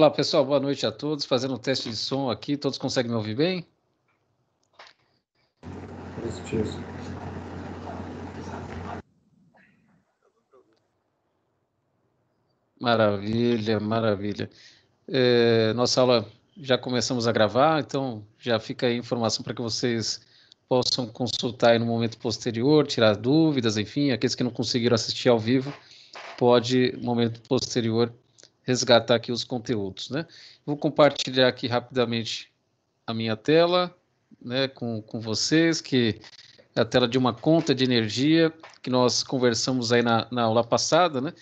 Olá, pessoal, boa noite a todos. Fazendo um teste de som aqui, todos conseguem me ouvir bem? Maravilha, maravilha. É, nossa aula já começamos a gravar, então já fica aí a informação para que vocês possam consultar no momento posterior, tirar dúvidas, enfim, aqueles que não conseguiram assistir ao vivo, pode, no momento posterior, resgatar aqui os conteúdos, né? Vou compartilhar aqui rapidamente a minha tela, né, com, com vocês, que é a tela de uma conta de energia que nós conversamos aí na, na aula passada, né?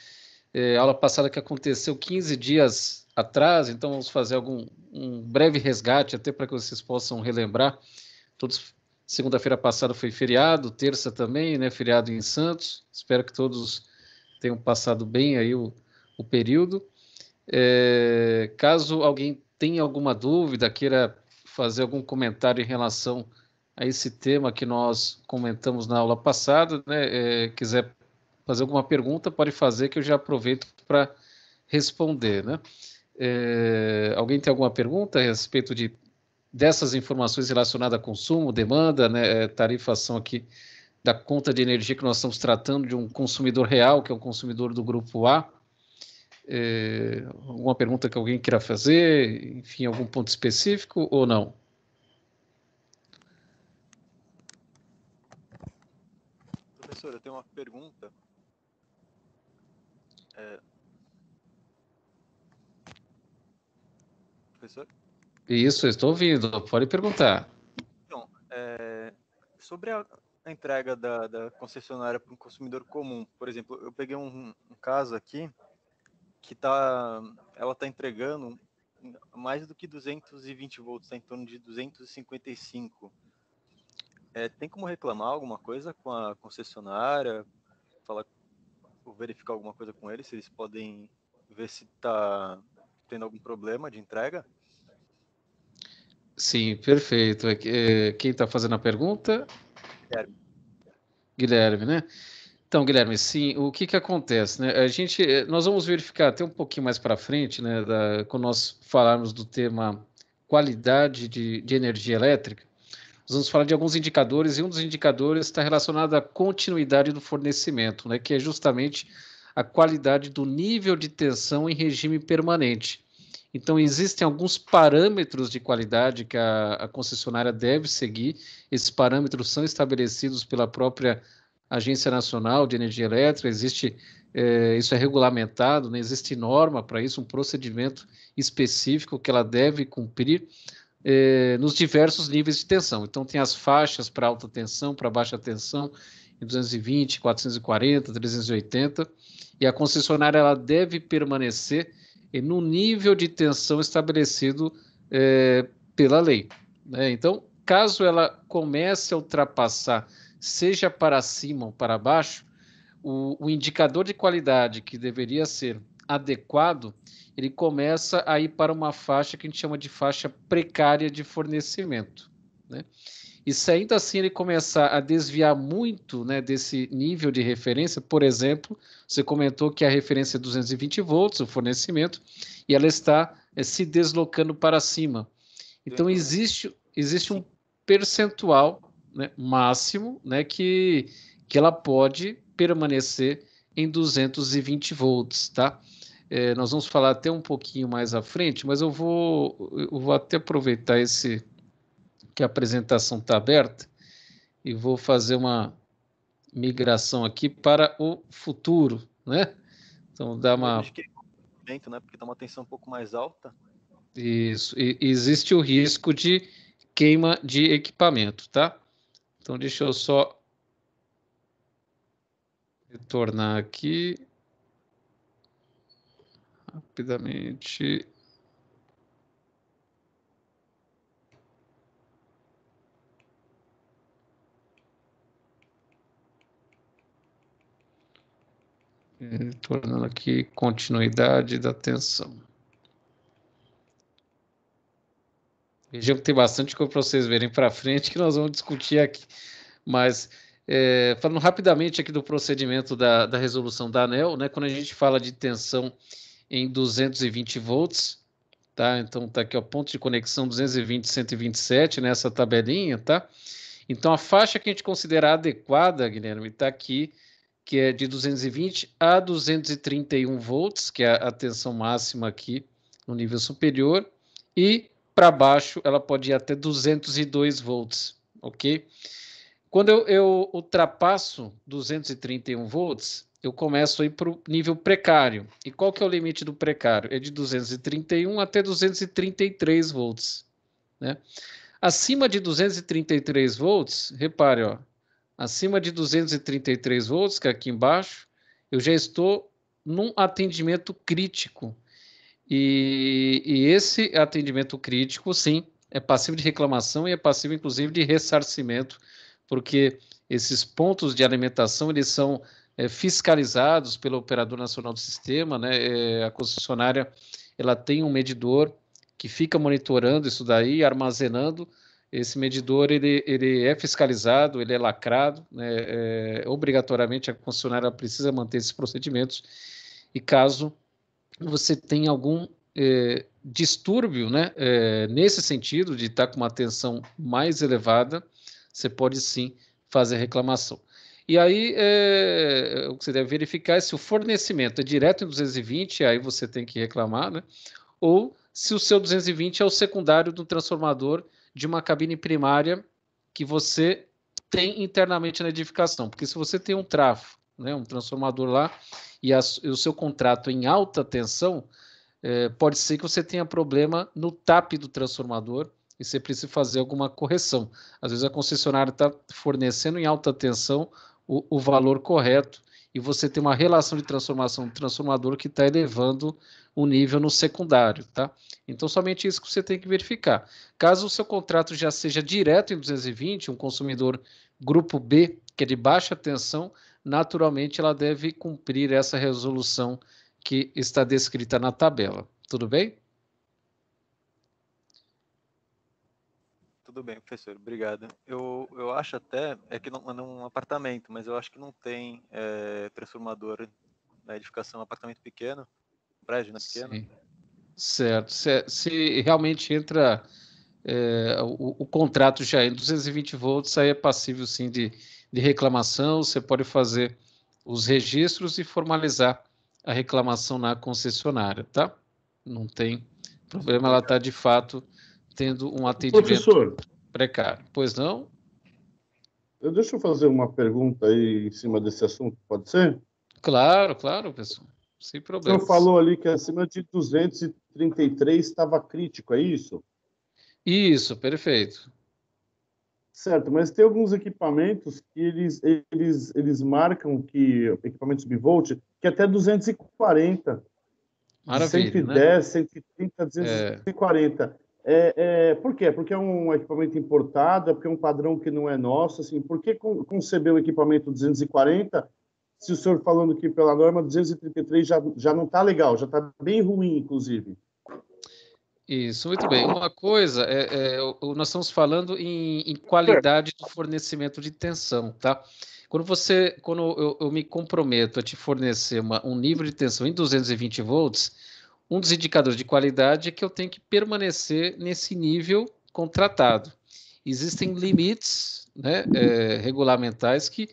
É, aula passada que aconteceu 15 dias atrás, então vamos fazer algum um breve resgate até para que vocês possam relembrar. Todos segunda-feira passada foi feriado, terça também, né? Feriado em Santos. Espero que todos tenham passado bem aí o, o período. É, caso alguém tenha alguma dúvida, queira fazer algum comentário em relação a esse tema que nós comentamos na aula passada, né, é, quiser fazer alguma pergunta, pode fazer que eu já aproveito para responder. Né? É, alguém tem alguma pergunta a respeito de, dessas informações relacionadas a consumo, demanda, né, é, tarifação aqui da conta de energia que nós estamos tratando de um consumidor real, que é um consumidor do grupo A, é, alguma pergunta que alguém queira fazer, enfim, algum ponto específico ou não? Professor, eu tenho uma pergunta. É... Professor? Isso, estou ouvindo, pode perguntar. Então, é... sobre a, entrega da, da concessionária para um consumidor comum, por exemplo, eu peguei um, um caso aqui que tá, ela está entregando mais do que 220 volts, tá em torno de 255. É, tem como reclamar alguma coisa com a concessionária? Falar, verificar alguma coisa com eles, se eles podem ver se está tendo algum problema de entrega? Sim, perfeito. É é, quem está fazendo a pergunta? Guilherme. Guilherme, né? Então, Guilherme, sim, o que, que acontece, né? A gente, eh, nós vamos verificar até um pouquinho mais para frente, né, da, quando nós falarmos do tema qualidade de, de energia elétrica, nós vamos falar de alguns indicadores, e um dos indicadores está relacionado à continuidade do fornecimento, né, que é justamente a qualidade do nível de tensão em regime permanente. Então, existem alguns parâmetros de qualidade que a, a concessionária deve seguir, esses parâmetros são estabelecidos pela própria concessionária, Agência Nacional de Energia Elétrica, existe é, isso é regulamentado, né? existe norma para isso, um procedimento específico que ela deve cumprir é, nos diversos níveis de tensão. Então, tem as faixas para alta tensão, para baixa tensão, em 220, 440, 380, e a concessionária ela deve permanecer no nível de tensão estabelecido é, pela lei. Né? Então, caso ela comece a ultrapassar seja para cima ou para baixo, o, o indicador de qualidade que deveria ser adequado, ele começa a ir para uma faixa que a gente chama de faixa precária de fornecimento. Né? E se ainda assim ele começar a desviar muito né, desse nível de referência, por exemplo, você comentou que a referência é 220 volts, o fornecimento, e ela está é, se deslocando para cima. Então, uhum. existe, existe um percentual né, máximo né, que, que ela pode permanecer em 220 volts, tá? É, nós vamos falar até um pouquinho mais à frente, mas eu vou, eu vou até aproveitar esse que a apresentação está aberta e vou fazer uma migração aqui para o futuro, né? Então dá uma momento, é né? Porque dá tá uma tensão um pouco mais alta. Isso. E existe o risco de queima de equipamento, tá? Então deixa eu só retornar aqui rapidamente. Retornando aqui continuidade da tensão. Vejam que tem bastante coisa para vocês verem para frente que nós vamos discutir aqui. Mas, é, falando rapidamente aqui do procedimento da, da resolução da ANEL, né, quando a gente fala de tensão em 220 volts, tá? Então tá aqui o ponto de conexão 220 127 nessa tabelinha, tá? Então a faixa que a gente considera adequada, Guilherme, está aqui, que é de 220 a 231 volts, que é a tensão máxima aqui no nível superior, e para baixo, ela pode ir até 202 volts, ok? Quando eu, eu ultrapasso 231 volts, eu começo a ir para o nível precário. E qual que é o limite do precário? É de 231 até 233 volts. Né? Acima de 233 volts, repare, ó, acima de 233 volts, que é aqui embaixo, eu já estou num atendimento crítico. E, e esse atendimento crítico, sim, é passivo de reclamação e é passivo, inclusive, de ressarcimento, porque esses pontos de alimentação eles são é, fiscalizados pelo operador nacional do sistema, né? É, a concessionária ela tem um medidor que fica monitorando isso daí, armazenando. Esse medidor ele, ele é fiscalizado, ele é lacrado, né? É, obrigatoriamente a concessionária precisa manter esses procedimentos. E caso você tem algum é, distúrbio né, é, nesse sentido, de estar tá com uma tensão mais elevada, você pode sim fazer reclamação. E aí, é, o que você deve verificar é se o fornecimento é direto em 220, aí você tem que reclamar, né? Ou se o seu 220 é o secundário do transformador de uma cabine primária que você tem internamente na edificação. Porque se você tem um trafo, né, um transformador lá, e, a, e o seu contrato em alta tensão, é, pode ser que você tenha problema no TAP do transformador e você precise fazer alguma correção. Às vezes a concessionária está fornecendo em alta tensão o, o, valor correto e você tem uma relação de transformação do transformador que está elevando o nível no secundário, tá? Então, somente isso que você tem que verificar. Caso o seu contrato já seja direto em 220, um consumidor grupo B, que é de baixa tensão, naturalmente ela deve cumprir essa resolução que está descrita na tabela. Tudo bem? Tudo bem, professor. Obrigado. Eu, eu acho até, é que não é um apartamento, mas eu acho que não tem é, transformador na edificação, é um apartamento pequeno, um prédio né, pequeno. Sim. Certo. Se, é, se, realmente entra é, o, o, contrato já em 220 volts, aí é passível sim de de reclamação, você pode fazer os registros e formalizar a reclamação na concessionária, tá? Não tem problema, ela está de fato tendo um atendimento Professor, precário. Pois não? Eu deixa eu fazer uma pergunta aí em cima desse assunto, pode ser? Claro, claro, pessoal. Sem problema. Você falou ali que acima de 233 estava crítico, é isso? Isso, perfeito. Certo, mas tem alguns equipamentos que eles, eles, eles marcam que equipamentos bivolt que é até 240, Maravilha, 110, né? 130, 240. É... É, é, por quê? Porque é um equipamento importado, é porque é um padrão que não é nosso. Assim, por que conceber um equipamento 240 se o senhor falando que pela norma 233 já, já não está legal, já está bem ruim, inclusive? Isso, muito bem. Uma coisa, é, é, nós estamos falando em, em, qualidade do fornecimento de tensão, tá? Quando você, quando eu, eu me comprometo a te fornecer uma, um nível de tensão em 220 volts, um dos indicadores de qualidade é que eu tenho que permanecer nesse nível contratado. Existem limites né, é, regulamentais que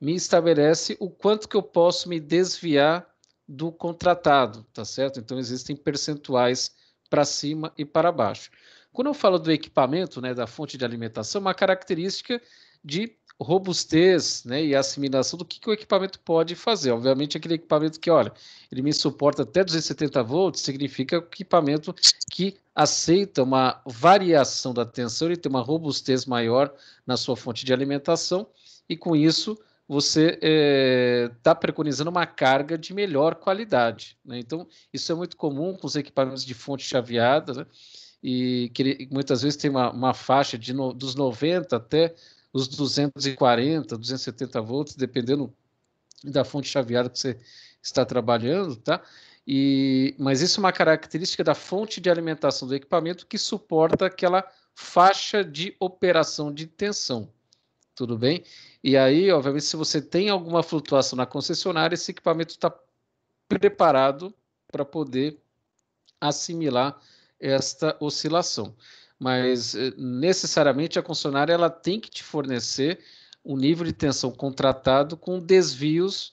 me estabelece o quanto que eu posso me desviar do contratado, tá certo? Então existem percentuais para cima e para baixo. Quando eu falo do equipamento, né, da fonte de alimentação, é uma característica de robustez né, e assimilação do que, que o equipamento pode fazer. Obviamente, aquele equipamento que, olha, ele me suporta até 270 volts, significa equipamento que aceita uma variação da tensão, ele tem uma robustez maior na sua fonte de alimentação, e com isso você está é, tá preconizando uma carga de melhor qualidade. Né? Então, isso é muito comum com os equipamentos de fonte chaveada, né? e que ele, muitas vezes tem uma, uma faixa de no, dos 90 até os 240, 270 volts, dependendo da fonte chaveada que você está trabalhando, tá? E, mas isso é uma característica da fonte de alimentação do equipamento que suporta aquela faixa de operação de tensão. Tudo bem? E aí, obviamente, se você tem alguma flutuação na concessionária, esse equipamento está preparado para poder assimilar esta oscilação. Mas eh, necessariamente a concessionária ela tem que te fornecer um nível de tensão contratado com desvios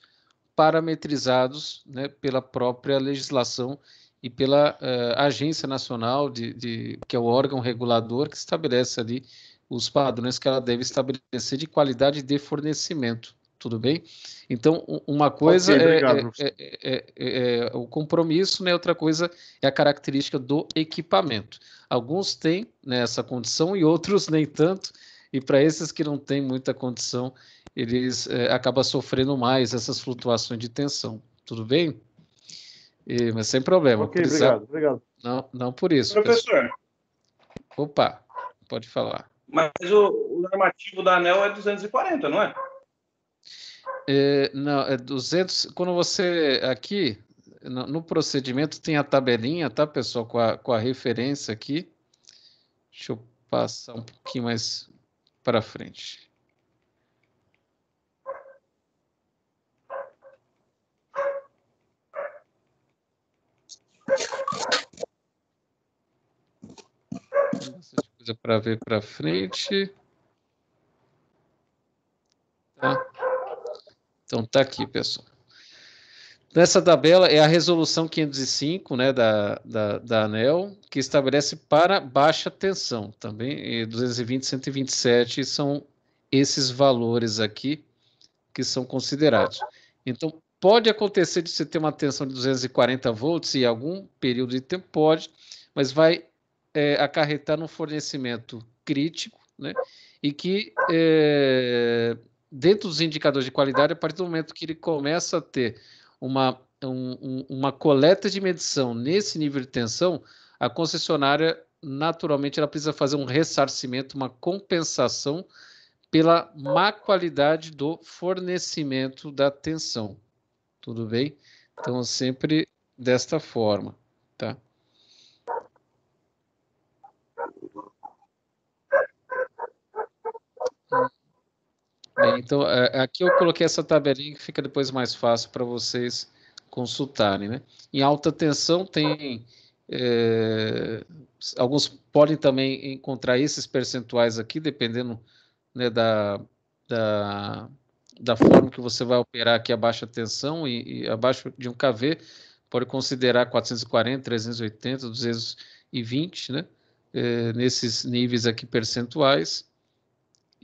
parametrizados né, pela própria legislação e pela uh, Agência Nacional, de, de, que é o órgão regulador que estabelece ali os padrões que ela deve estabelecer de qualidade de fornecimento. Tudo bem? Então, uma coisa okay, é, obrigado, é é, é, é, é, o compromisso, né? outra coisa é a característica do equipamento. Alguns têm né, essa condição e outros nem tanto, e para esses que não têm muita condição, eles é, acabam sofrendo mais essas flutuações de tensão. Tudo bem? E, mas sem problema. Ok, Precisa... obrigado, obrigado. Não, não por isso. Professor. Pessoal. Opa, pode falar. Mas o, o normativo da ANEL é 240, não é? é não, é 200. Quando você. Aqui, no, no, procedimento, tem a tabelinha, tá, pessoal? Com a, com a referência aqui. Deixa eu passar um pouquinho mais para frente coisa para ver para frente. Tá? Então tá aqui, pessoal. Nessa tabela é a resolução 505 né, da, da, da ANEL, que estabelece para baixa tensão. Também 220 127 são esses valores aqui que são considerados. Então, pode acontecer de você ter uma tensão de 240 volts e algum período de tempo pode, mas vai é, acarretar num fornecimento crítico, né? E que é, dentro dos indicadores de qualidade, a partir do momento que ele começa a ter uma, um, uma coleta de medição nesse nível de tensão, a concessionária naturalmente ela precisa fazer um ressarcimento, uma compensação pela má qualidade do fornecimento da tensão. Tudo bem? Então sempre desta forma, tá? Então, é, é, aqui eu coloquei essa tabelinha que fica depois mais fácil para vocês consultarem. Né? Em alta tensão tem. É, alguns podem também encontrar esses percentuais aqui, dependendo né, da, da, da, forma que você vai operar aqui a baixa tensão e, e abaixo de um kV, pode considerar 440, 380, 220, né? É, nesses níveis aqui percentuais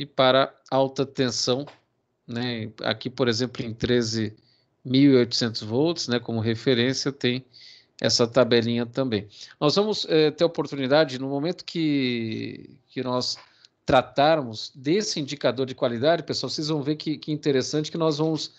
e para alta tensão, né? Aqui, por exemplo, em 13.800 volts, né? Como referência tem essa tabelinha também. Nós vamos é, ter oportunidade no momento que que nós tratarmos desse indicador de qualidade, pessoal, vocês vão ver que, que interessante que nós vamos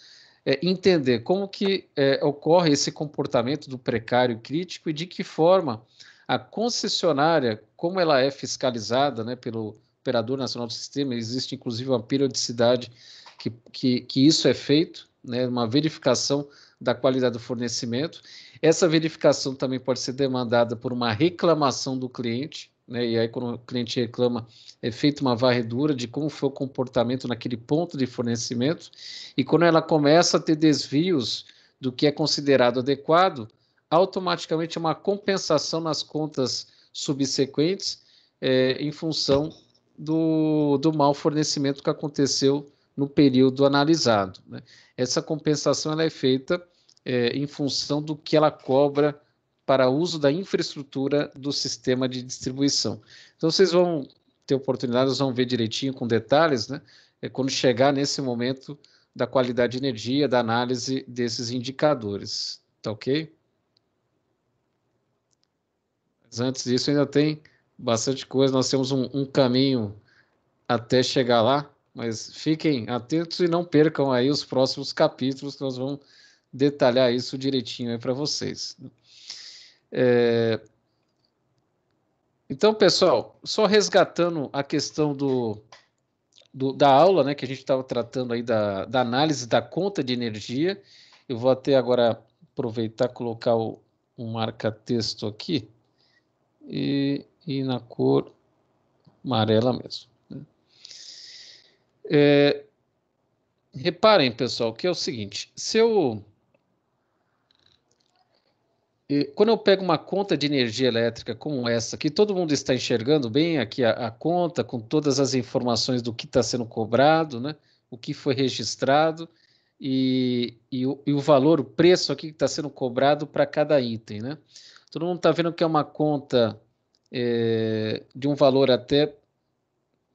é, entender como que é, ocorre esse comportamento do precário crítico e de que forma a concessionária, como ela é fiscalizada né, pelo operador nacional do sistema, existe inclusive uma periodicidade que, que, que isso é feito, né, uma verificação da qualidade do fornecimento. Essa verificação também pode ser demandada por uma reclamação do cliente, né, e aí quando o cliente reclama, é feita uma varredura de como foi o comportamento naquele ponto de fornecimento, e quando ela começa a ter desvios do que é considerado adequado, automaticamente é uma compensação nas contas subsequentes é, em função do, do mau fornecimento que aconteceu no período analisado. Né? Essa compensação ela é feita é, em função do que ela cobra para uso da infraestrutura do sistema de distribuição. Então vocês vão ter oportunidade, vocês vão ver direitinho com detalhes, né? É quando chegar nesse momento da qualidade de energia, da análise desses indicadores. Tá ok? Mas antes disso, ainda tem bastante coisa, nós temos um, um caminho até chegar lá, mas fiquem atentos e não percam aí os próximos capítulos que nós vamos detalhar isso direitinho aí para vocês. É... Então, pessoal, só resgatando a questão do, do da aula, né, que a gente estava tratando aí da, da análise da conta de energia, eu vou até agora aproveitar colocar o, um marca-texto aqui e e na cor amarela mesmo. Né? É, reparem, pessoal, que é o seguinte: se eu. Quando eu pego uma conta de energia elétrica como essa, que todo mundo está enxergando bem aqui a, a conta, com todas as informações do que está sendo cobrado, né? o que foi registrado e, e, o, e o valor, o preço aqui que está sendo cobrado para cada item. Né? Todo mundo está vendo que é uma conta é, de um valor até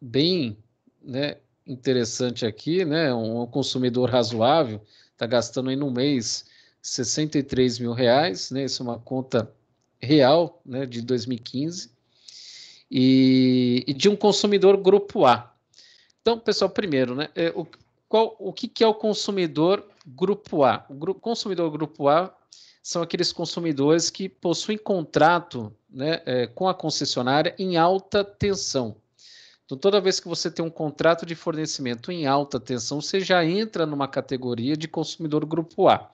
bem né, interessante aqui, né? Um, consumidor razoável está gastando aí no mês 63 mil reais, né? Isso é uma conta real, né? De 2015 e, e de um consumidor grupo A. Então, pessoal, primeiro, né? É, o, qual, o que, que é o consumidor grupo A? O gru, consumidor grupo A são aqueles consumidores que possuem contrato né, é, com a concessionária em alta tensão. Então, toda vez que você tem um contrato de fornecimento em alta tensão, você já entra numa categoria de consumidor grupo A.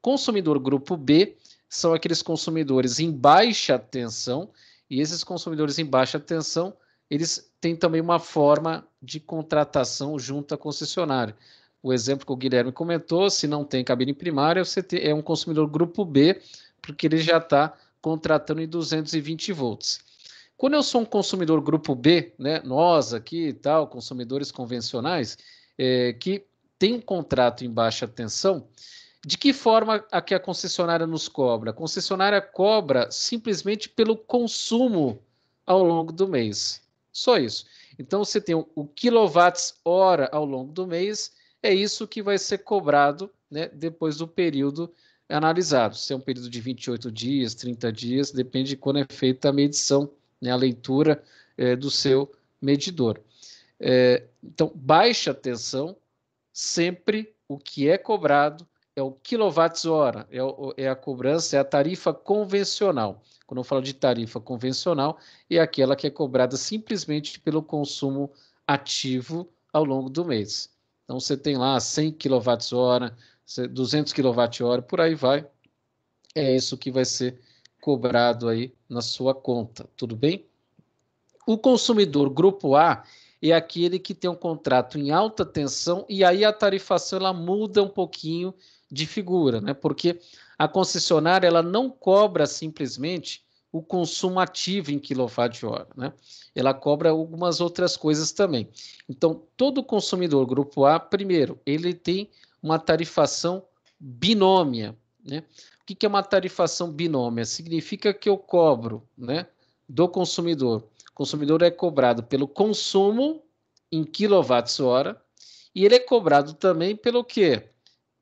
Consumidor grupo B são aqueles consumidores em baixa tensão, e esses consumidores em baixa tensão, eles têm também uma forma de contratação junto à concessionária o exemplo que o Guilherme comentou, se não tem cabine primária, você é um consumidor grupo B, porque ele já está contratando em 220 volts. Quando eu sou um consumidor grupo B, né, nós aqui e tal, consumidores convencionais, é, que tem um contrato em baixa tensão, de que forma a que a concessionária nos cobra? A concessionária cobra simplesmente pelo consumo ao longo do mês. Só isso. Então você tem o, o quilowatts hora ao longo do mês é isso que vai ser cobrado né, depois do período analisado. Se é um período de 28 dias, 30 dias, depende de quando é feita a medição, né, a leitura é, do seu medidor. É, então, baixa tensão, sempre o que é cobrado é o quilowatt-hora, é, é, a cobrança, é a tarifa convencional. Quando eu falo de tarifa convencional, é aquela que é cobrada simplesmente pelo consumo ativo ao longo do mês. Então você tem lá 100 kWh, 200 kWh, por aí vai. É isso que vai ser cobrado aí na sua conta, tudo bem? O consumidor grupo A é aquele que tem um contrato em alta tensão e aí a tarifação ela muda um pouquinho de figura, né? Porque a concessionária ela não cobra simplesmente o consumo ativo em quilowatt-hora. Né? Ela cobra algumas outras coisas também. Então, todo consumidor grupo A, primeiro, ele tem uma tarifação binômia. Né? O que, é uma tarifação binômia? Significa que eu cobro né, do consumidor. O consumidor é cobrado pelo consumo em quilowatts-hora e ele é cobrado também pelo quê?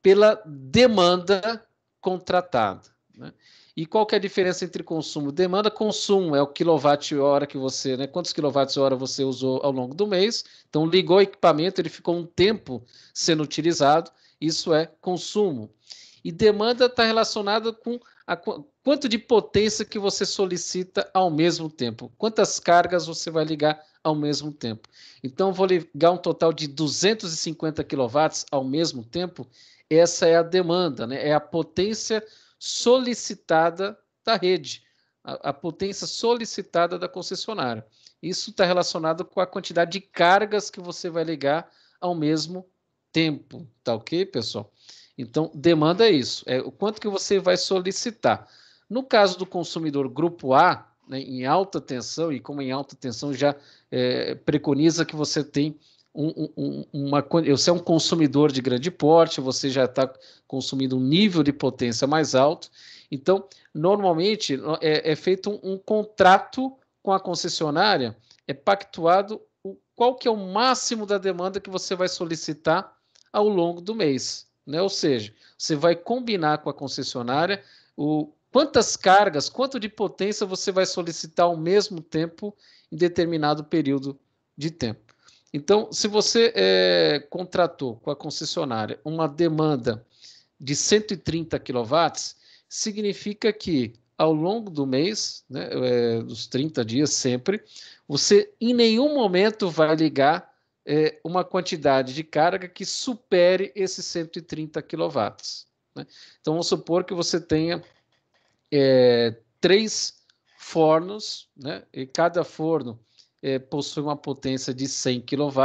Pela demanda contratada. Né? E qual que é a diferença entre consumo e demanda? Consumo é o quilowatt-hora que você, né? Quantos quilowatts-hora você usou ao longo do mês? Então ligou o equipamento, ele ficou um tempo sendo utilizado. Isso é consumo. E demanda está relacionada com a, quanto de potência que você solicita ao mesmo tempo, quantas cargas você vai ligar ao mesmo tempo. Então vou ligar um total de 250 quilowatts ao mesmo tempo. Essa é a demanda, né? É a potência solicitada da rede, a, a potência solicitada da concessionária. Isso está relacionado com a quantidade de cargas que você vai ligar ao mesmo tempo, tá ok, pessoal? Então, demanda é isso, é o quanto que você vai solicitar. No caso do consumidor grupo A, né, em alta tensão, e como em alta tensão já é, preconiza que você tem um, uma, você é um consumidor de grande porte, você já está consumindo um nível de potência mais alto. Então, normalmente é, é feito um, um, contrato com a concessionária, é pactuado o, qual que é o máximo da demanda que você vai solicitar ao longo do mês. Né? Ou seja, você vai combinar com a concessionária o quantas cargas, quanto de potência você vai solicitar ao mesmo tempo em determinado período de tempo. Então, se você é, contratou com a concessionária uma demanda de 130 kW, significa que ao longo do mês, né, é, dos 30 dias sempre, você em nenhum momento vai ligar é, uma quantidade de carga que supere esses 130 kW. Né? Então, vamos supor que você tenha três fornos, né, e cada forno é, possui uma potência de 100 kW.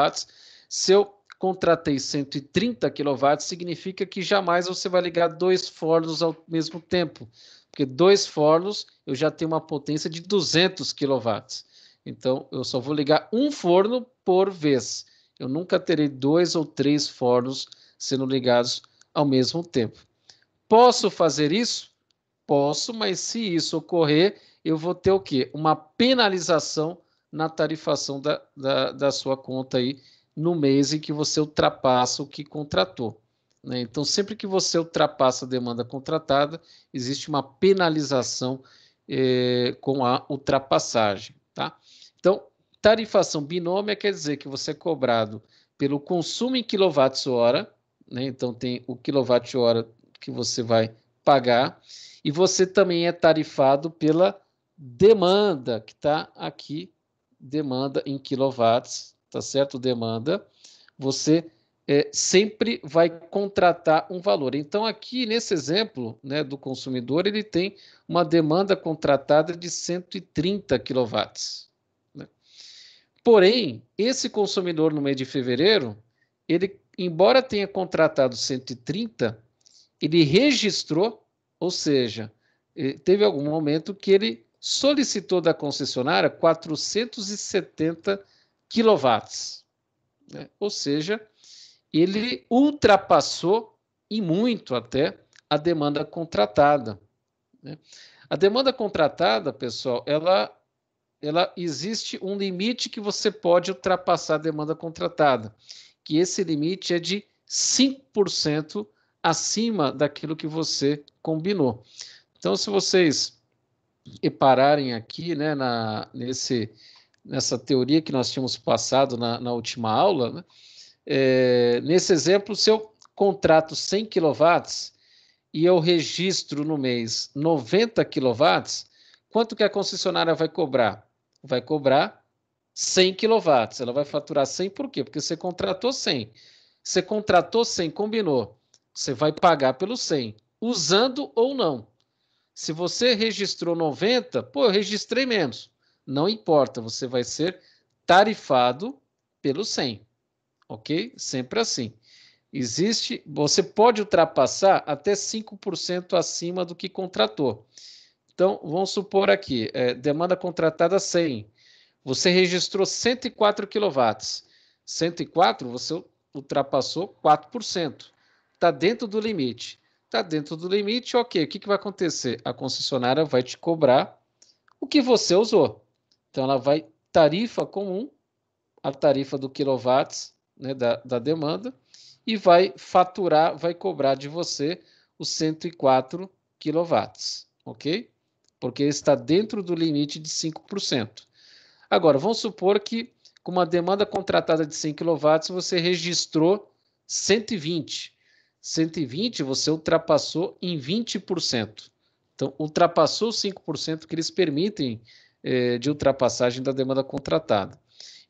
Se eu contratei 130 kW, significa que jamais você vai ligar dois fornos ao mesmo tempo, porque dois fornos eu já tenho uma potência de 200 kW. Então eu só vou ligar um forno por vez. Eu nunca terei dois ou três fornos sendo ligados ao mesmo tempo. Posso fazer isso? Posso, mas se isso ocorrer, eu vou ter o quê? Uma penalização na tarifação da, da, da sua conta aí no mês em que você ultrapassa o que contratou. Né? Então, sempre que você ultrapassa a demanda contratada, existe uma penalização eh, com a ultrapassagem. Tá? Então, tarifação binômia quer dizer que você é cobrado pelo consumo em quilowatts-hora, né? então tem o quilowatt-hora que você vai pagar, e você também é tarifado pela demanda que está aqui demanda em quilowatts, tá certo? Demanda, você é, sempre vai contratar um valor. Então, aqui nesse exemplo né, do consumidor, ele tem uma demanda contratada de 130 quilowatts. Né? Porém, esse consumidor no mês de fevereiro, ele, embora tenha contratado 130, ele registrou, ou seja, eh, teve algum momento que ele solicitou da concessionária 470 quilowatts. Né? Ou seja, ele ultrapassou e muito até a demanda contratada. Né? A demanda contratada, pessoal, ela, ela existe um limite que você pode ultrapassar a demanda contratada, que esse limite é de 5% acima daquilo que você combinou. Então, se vocês e pararem aqui né, na, nesse, nessa teoria que nós tínhamos passado na, na última aula, né? é, nesse exemplo, se eu contrato 100 kW e eu registro no mês 90 kW, quanto que a concessionária vai cobrar? Vai cobrar 100 kW. Ela vai faturar 100 por quê? Porque você contratou 100. Você contratou 100, combinou. Você vai pagar pelo 100, usando ou não. Se você registrou 90, pô, eu registrei menos. Não importa, você vai ser tarifado pelo 100. OK? Sempre assim. Existe, você pode ultrapassar até 5% acima do que contratou. Então, vamos supor aqui, é, demanda contratada 100. Você registrou 104 kW. 104, você ultrapassou 4%. Está dentro do limite. Está dentro do limite, ok. O que, que vai acontecer? A concessionária vai te cobrar o que você usou. Então, ela vai tarifa comum, a tarifa do quilowatts né, da, da demanda, e vai faturar, vai cobrar de você os 104 quilowatts, ok? Porque está dentro do limite de 5%. Agora, vamos supor que com uma demanda contratada de 100 quilowatts você registrou 120. 120 você ultrapassou em 20%. Então, ultrapassou 5% que eles permitem eh, de ultrapassagem da demanda contratada.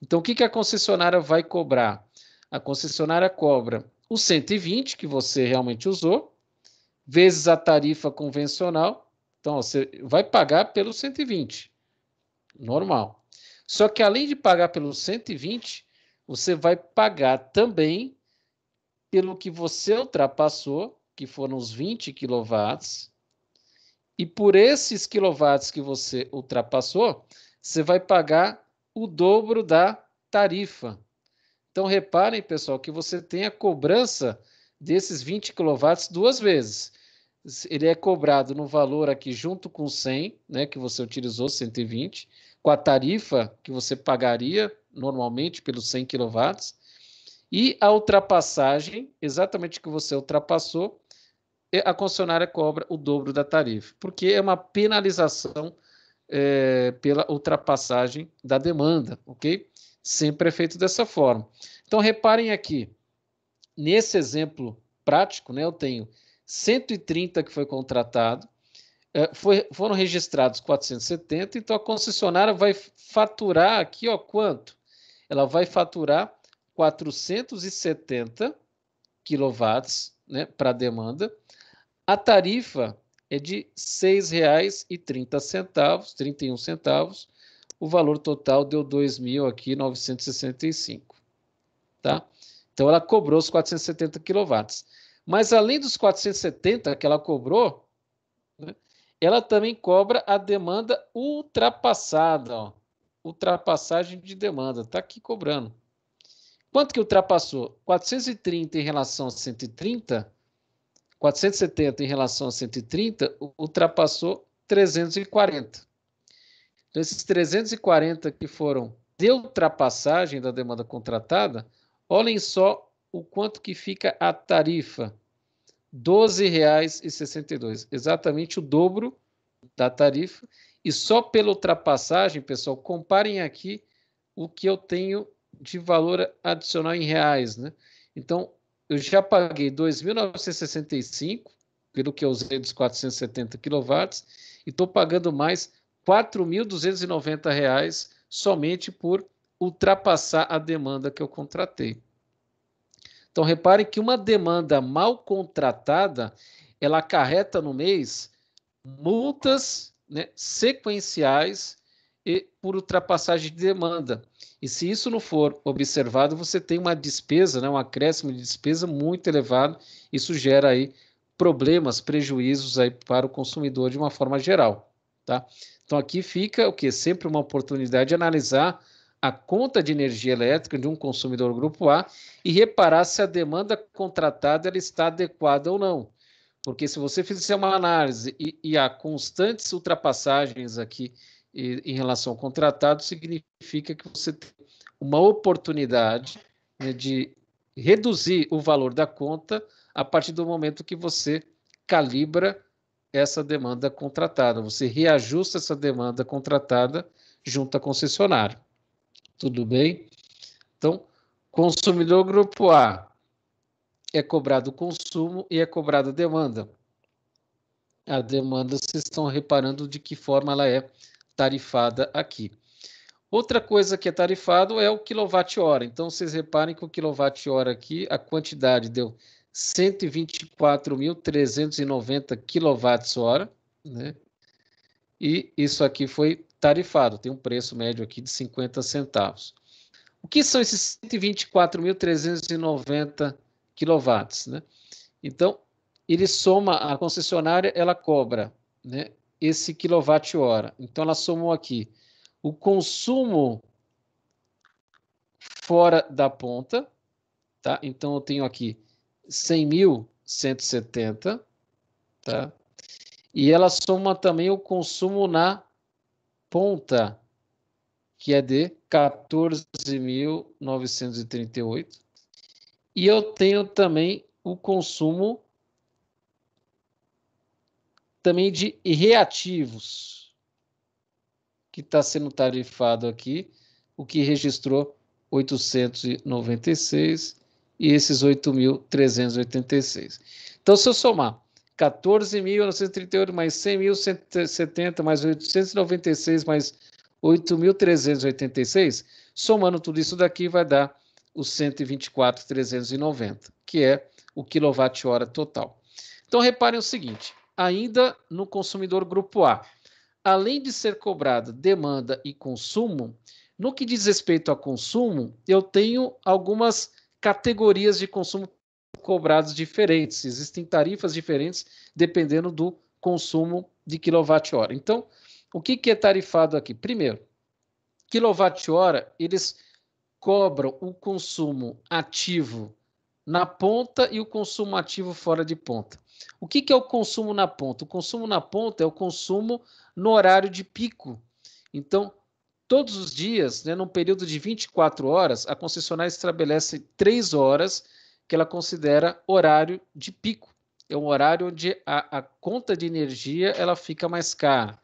Então, o que, que a concessionária vai cobrar? A concessionária cobra o 120 que você realmente usou, vezes a tarifa convencional. Então, ó, você vai pagar pelo 120, normal. Só que além de pagar pelo 120, você vai pagar também pelo que você ultrapassou, que foram os 20 quilowatts, e por esses quilowatts que você ultrapassou, você vai pagar o dobro da tarifa. Então reparem, pessoal, que você tem a cobrança desses 20 quilowatts duas vezes. Ele é cobrado no valor aqui junto com 100, né, que você utilizou 120, com a tarifa que você pagaria normalmente pelos 100 quilowatts e a ultrapassagem, exatamente que você ultrapassou, é a concessionária cobra o dobro da tarifa, porque é uma penalização é, pela ultrapassagem da demanda, ok? Sempre é feito dessa forma. Então, reparem aqui, nesse exemplo prático, né, eu tenho 130 que foi contratado, é, foi, foram registrados 470, então a concessionária vai faturar aqui, ó, quanto? Ela vai faturar 470 quilowatts né, para demanda. A tarifa é de R$ 6,30, 31 centavos. O valor total deu R$ aqui, tá? Então ela cobrou os 470 quilowatts. Mas além dos 470 que ela cobrou, né, ela também cobra a demanda ultrapassada, ó, ultrapassagem de demanda, tá aqui cobrando. Quanto que ultrapassou? 430 em relação a 130, 470 em relação a 130, ultrapassou 340. Então, esses 340 que foram de ultrapassagem da demanda contratada, olhem só o quanto que fica a tarifa. R$ 12,62, exatamente o dobro da tarifa. E só pela ultrapassagem, pessoal, comparem aqui o que eu tenho de valor adicional em reais, né? Então, eu já paguei 2.965 pelo que eu usei dos 470 kW e estou pagando mais R$ reais somente por ultrapassar a demanda que eu contratei. Então, reparem que uma demanda mal contratada, ela acarreta no mês multas né, sequenciais e por ultrapassagem de demanda. E se isso não for observado, você tem uma despesa, né, um acréscimo de despesa muito elevado. Isso gera aí problemas, prejuízos aí para o consumidor de uma forma geral, tá? Então aqui fica o que sempre uma oportunidade de analisar a conta de energia elétrica de um consumidor grupo A e reparar se a demanda contratada ela está adequada ou não. Porque se você fizer uma análise e, e há constantes ultrapassagens aqui e, em relação ao contratado significa que você tem uma oportunidade né, de reduzir o valor da conta a partir do momento que você calibra essa demanda contratada, você reajusta essa demanda contratada junto à concessionária. Tudo bem? Então, consumidor grupo A é cobrado o consumo e é cobrada a demanda. A demanda, vocês estão reparando de que forma ela é tarifada aqui. Outra coisa que é tarifado é o quilowatt-hora. Então, vocês reparem que o quilowatt-hora aqui, a quantidade deu 124.390 quilowatt-hora, né? E isso aqui foi tarifado, tem um preço médio aqui de 50 centavos. O que são esses 124.390 quilowatts, né? Então, ele soma, a concessionária, ela cobra né, esse quilowatt-hora. Então, ela somou aqui o consumo fora da ponta, tá? Então, eu tenho aqui 100.170, tá? E ela soma também o consumo na ponta, que é de 14.938. E eu tenho também o consumo também de reativos, que está sendo tarifado aqui, o que registrou 896 e esses 8.386. Então, se eu somar 14.938 mais 100.170 mais 896 mais 8.386, somando tudo isso daqui vai dar os 124.390, que é o quilowatt-hora total. Então, reparem o seguinte, ainda no consumidor grupo A. Além de ser cobrada demanda e consumo, no que diz respeito a consumo, eu tenho algumas categorias de consumo cobrados diferentes. Existem tarifas diferentes dependendo do consumo de quilowatt-hora. Então, o que, que é tarifado aqui? Primeiro, quilowatt-hora, eles cobram o consumo ativo na ponta e o consumo ativo fora de ponta. O que, que é o consumo na ponta? O consumo na ponta é o consumo no horário de pico. Então, todos os dias, né, num período de 24 horas, a concessionária estabelece três horas que ela considera horário de pico. É um horário onde a, a conta de energia ela fica mais cara.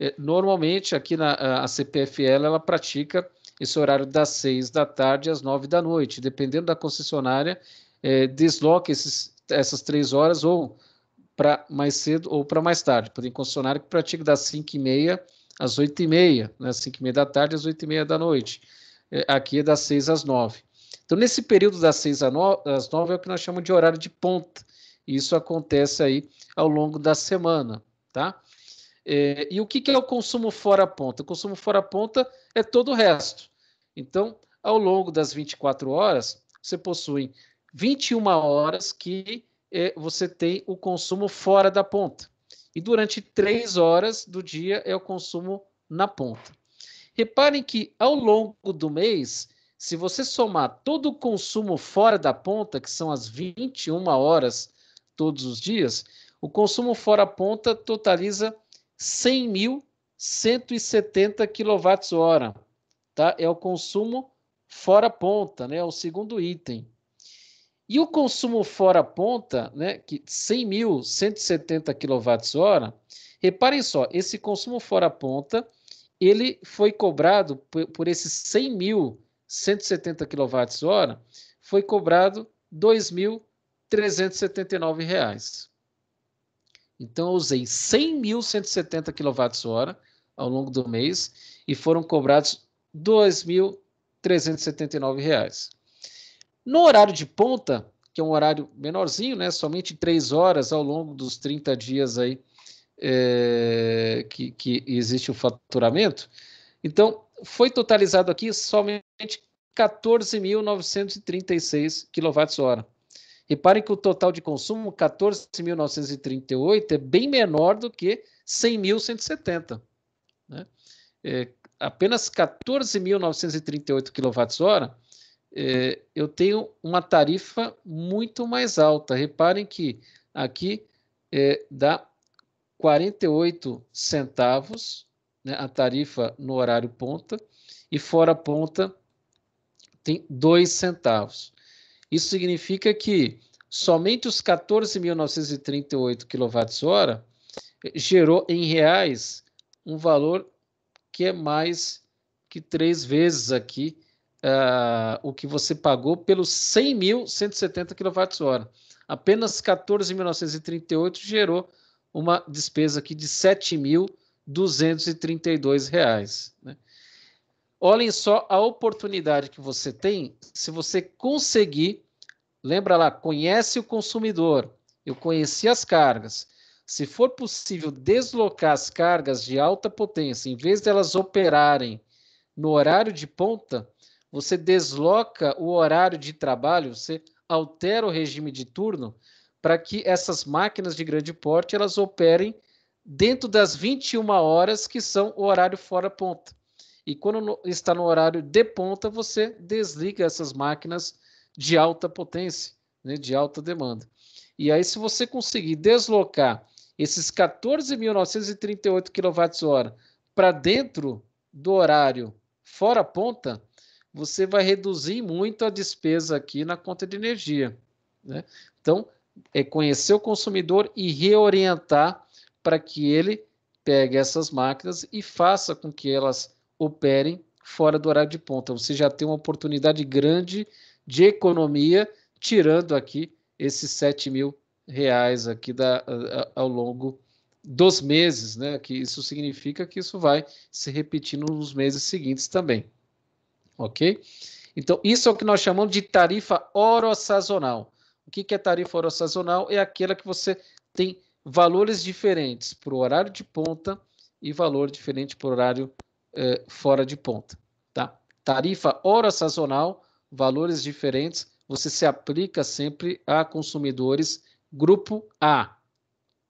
É, normalmente, aqui na a CPFL, ela pratica esse horário das 6 da tarde às 9 da noite. Dependendo da concessionária, é, desloca esses essas três horas ou para mais cedo ou para mais tarde. Tem concessionário que pratica das 5 e meia às 8 e meia, né? 5 e meia da tarde às 8 e meia da noite. É, aqui é das 6 às 9. Então, nesse período das 6 às 9 é o que nós chamamos de horário de ponta. E isso acontece aí ao longo da semana, tá? É, e o que, que é o consumo fora ponta? O consumo fora ponta é todo o resto. Então, ao longo das 24 horas, você possui 21 horas que é, você tem o consumo fora da ponta. E durante 3 horas do dia é o consumo na ponta. Reparem que ao longo do mês, se você somar todo o consumo fora da ponta, que são as 21 horas todos os dias, o consumo fora ponta totaliza 100.170 kWh. Tá? É o consumo fora ponta, né? é o segundo item. E o consumo fora ponta, né, que 100.170 kWh, reparem só, esse consumo fora ponta, ele foi cobrado por, por esses 100.170 kWh, foi cobrado R$ 2.379. Então eu usei 100.170 kWh ao longo do mês e foram cobrados R$ 2.379. No horário de ponta, que é um horário menorzinho, né, somente três horas ao longo dos 30 dias aí é, que, que existe o faturamento, então foi totalizado aqui somente 14.936 kWh. Reparem que o total de consumo, 14.938, é bem menor do que 100.170. Né? É, apenas 14.938 kWh é, eu tenho uma tarifa muito mais alta. Reparem que aqui é, dá 48 centavos né, a tarifa no horário ponta e fora ponta tem 2 centavos. Isso significa que somente os 14.938 kWh é, gerou em reais um valor que é mais que três vezes aqui uh, o que você pagou pelos 100.170 kWh. Apenas 14.938 gerou uma despesa aqui de R$ 7.232. Né? Olhem só a oportunidade que você tem se você conseguir, lembra lá, conhece o consumidor, eu conheci as cargas. Se for possível deslocar as cargas de alta potência, em vez delas operarem no horário de ponta, você desloca o horário de trabalho, você altera o regime de turno para que essas máquinas de grande porte elas operem dentro das 21 horas que são o horário fora ponta. E quando está no horário de ponta, você desliga essas máquinas de alta potência, né, de alta demanda. E aí, se você conseguir deslocar esses 14.938 kWh para dentro do horário fora ponta, você vai reduzir muito a despesa aqui na conta de energia. Né? Então, é conhecer o consumidor e reorientar para que ele pegue essas máquinas e faça com que elas operem fora do horário de ponta. Você já tem uma oportunidade grande de economia, tirando aqui esses 7 mil reais aqui da, ao longo dos meses, né? Que isso significa que isso vai se repetir nos meses seguintes também ok? Então, isso é o que nós chamamos de tarifa oro-sazonal. O que, é tarifa oro-sazonal? É aquela que você tem valores diferentes para o horário de ponta e valor diferente para o horário eh, fora de ponta. Tá? Tarifa oro-sazonal, valores diferentes, você se aplica sempre a consumidores grupo A.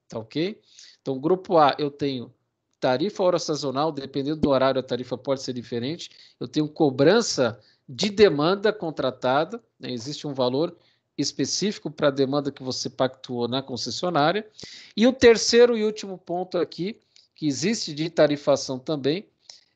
Tá ok? Então, grupo A eu tenho tarifa hora sazonal, dependendo do horário, a tarifa pode ser diferente. Eu tenho cobrança de demanda contratada, né? existe um valor específico para a demanda que você pactuou na concessionária. E o terceiro e último ponto aqui, que existe de tarifação também,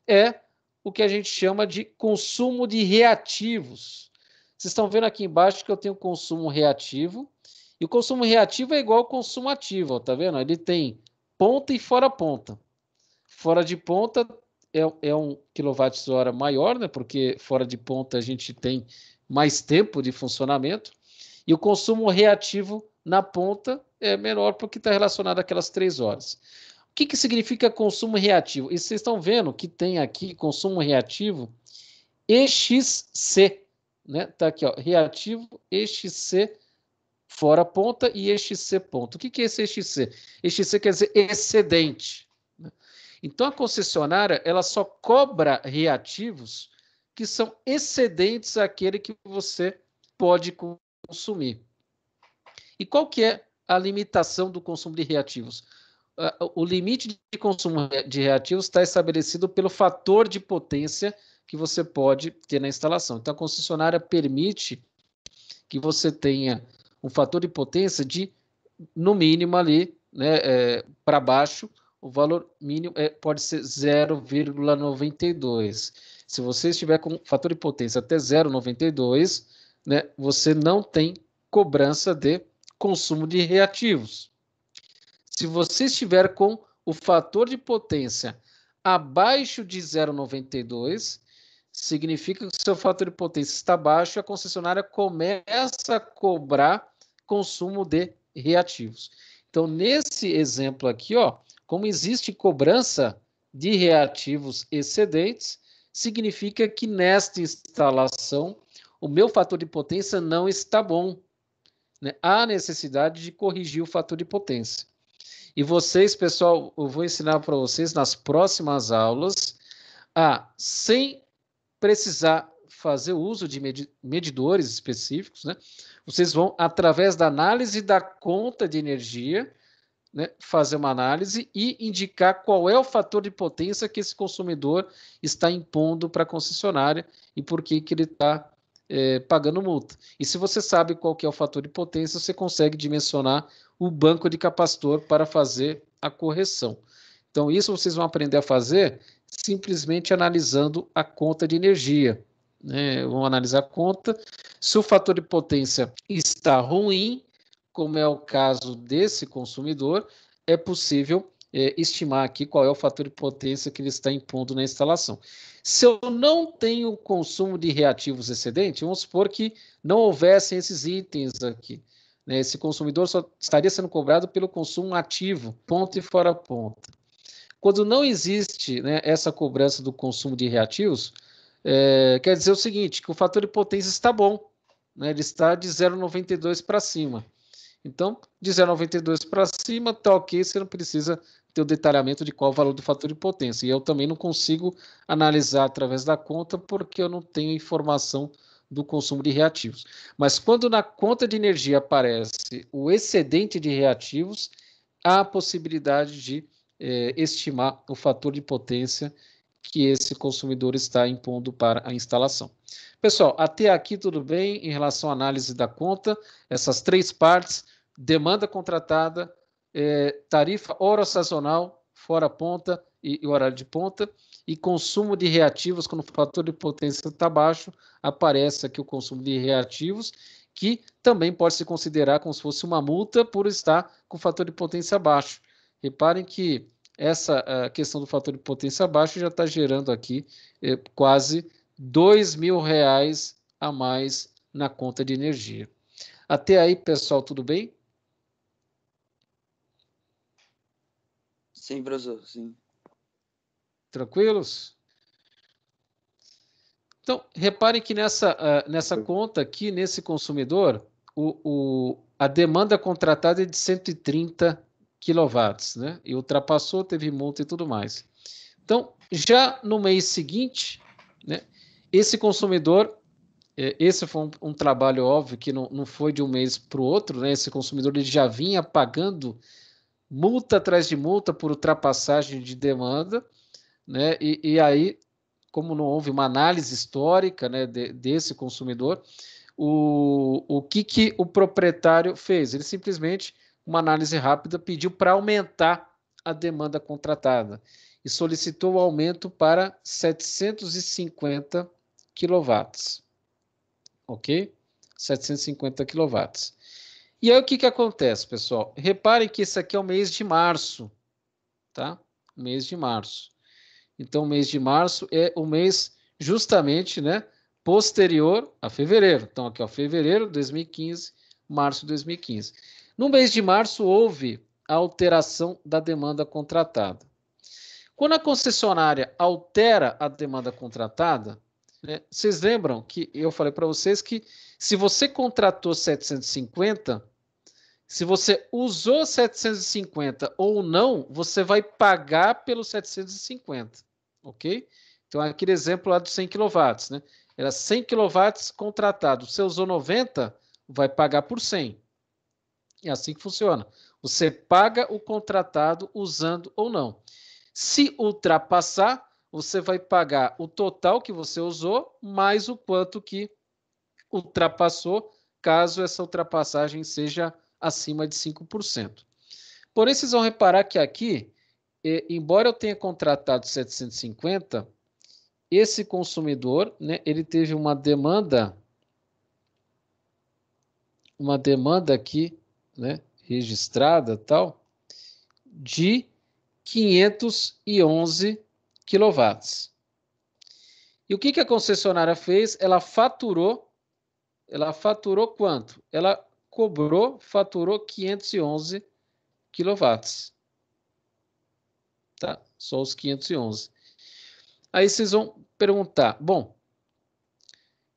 é o que a gente chama de consumo de reativos. Vocês estão vendo aqui embaixo que eu tenho consumo reativo, e o consumo reativo é igual ao consumo ativo, ó, tá vendo? Ele tem ponta e fora ponta. Fora de ponta é, é um quilowatt-hora maior, né? Porque fora de ponta a gente tem mais tempo de funcionamento. E o consumo reativo na ponta é menor porque está relacionado àquelas três horas. O que, que significa consumo reativo? E vocês estão vendo que tem aqui consumo reativo EXC, né? Tá aqui, ó, reativo EXC fora ponta e EXC ponto. O que, que é esse EXC? EXC quer dizer excedente. Então a concessionária ela só cobra reativos que são excedentes àquele que você pode consumir. E qual que é a limitação do consumo de reativos? O limite de consumo de reativos está estabelecido pelo fator de potência que você pode ter na instalação. Então, a concessionária permite que você tenha um fator de potência de, no mínimo ali, né, é, para baixo, o valor mínimo é, pode ser 0,92. Se você estiver com fator de potência até 0,92, né, você não tem cobrança de consumo de reativos. Se você estiver com o fator de potência abaixo de 0,92, significa que o seu fator de potência está baixo e a concessionária começa a cobrar consumo de reativos. Então, nesse exemplo aqui, ó, como existe cobrança de reativos excedentes, significa que nesta instalação o meu fator de potência não está bom. Né? Há necessidade de corrigir o fator de potência. E vocês, pessoal, eu vou ensinar para vocês nas próximas aulas a, sem precisar fazer uso de medidores específicos, né? Vocês vão, através da análise da conta de energia, né, fazer uma análise e indicar qual é o fator de potência que esse consumidor está impondo para a concessionária e por que, que ele está é, pagando multa. E se você sabe qual que é o fator de potência, você consegue dimensionar o banco de capacitor para fazer a correção. Então, isso vocês vão aprender a fazer simplesmente analisando a conta de energia. Né? Vão analisar a conta. Se o fator de potência está ruim, como é o caso desse consumidor, é possível é, estimar aqui qual é o fator de potência que ele está impondo na instalação. Se eu não tenho consumo de reativos excedente, vamos supor que não houvessem esses itens aqui. Né? Esse consumidor só estaria sendo cobrado pelo consumo ativo, ponto e fora ponta. Quando não existe né, essa cobrança do consumo de reativos, é, quer dizer o seguinte, que o fator de potência está bom, né? ele está de 0,92 para cima. Então, de 0,92 para cima, está ok, você não precisa ter o detalhamento de qual o valor do fator de potência. E eu também não consigo analisar através da conta, porque eu não tenho informação do consumo de reativos. Mas quando na conta de energia aparece o excedente de reativos, há a possibilidade de eh, estimar o fator de potência que esse consumidor está impondo para a instalação. Pessoal, até aqui tudo bem em relação à análise da conta, essas três partes: demanda contratada, é, tarifa hora sazonal, fora ponta e, e horário de ponta, e consumo de reativos, quando o fator de potência está baixo, aparece aqui o consumo de reativos, que também pode se considerar como se fosse uma multa por estar com o fator de potência baixo. Reparem que essa questão do fator de potência baixa já está gerando aqui eh, quase dois mil reais a mais na conta de energia. Até aí, pessoal, tudo bem? Sim, professor, sim. Tranquilos? Então, reparem que nessa, nessa conta aqui, nesse consumidor, o, o, a demanda contratada é de 130 quilowatts, né? E ultrapassou, teve multa e tudo mais. Então, já no mês seguinte, né, esse consumidor, é, esse foi um, um trabalho óbvio que não, não foi de um mês para o outro, né? Esse consumidor ele já vinha pagando multa atrás de multa por ultrapassagem de demanda, né? E, e aí, como não houve uma análise histórica, né, de, desse consumidor, o, o que, que o proprietário fez? Ele simplesmente uma análise rápida pediu para aumentar a demanda contratada e solicitou o aumento para 750 quilowatts. Ok? 750 quilowatts. E aí o que, que acontece, pessoal? Reparem que esse aqui é o mês de março, tá? O mês de março. Então, o mês de março é o mês justamente, né, posterior a fevereiro. Então, aqui, o fevereiro de 2015, março de 2015. No mês de março, houve a alteração da demanda contratada. Quando a concessionária altera a demanda contratada, né, vocês lembram que eu falei para vocês que se você contratou 750, se você usou 750 ou não, você vai pagar pelos 750, ok? Então, aquele exemplo lá dos 100 kW, né? Era 100 kW contratado. Você usou 90, vai pagar por 100. É assim que funciona. Você paga o contratado usando ou não. Se ultrapassar, você vai pagar o total que você usou mais o quanto que ultrapassou, caso essa ultrapassagem seja acima de 5%. Porém, vocês vão reparar que aqui, embora eu tenha contratado 750, esse consumidor, né, ele teve uma demanda uma demanda aqui né, registrada tal, de 511 quilowatts. E o que, que a concessionária fez? Ela faturou, ela faturou quanto? Ela cobrou, faturou 511 quilowatts. Tá? Só os 511. Aí vocês vão perguntar, bom,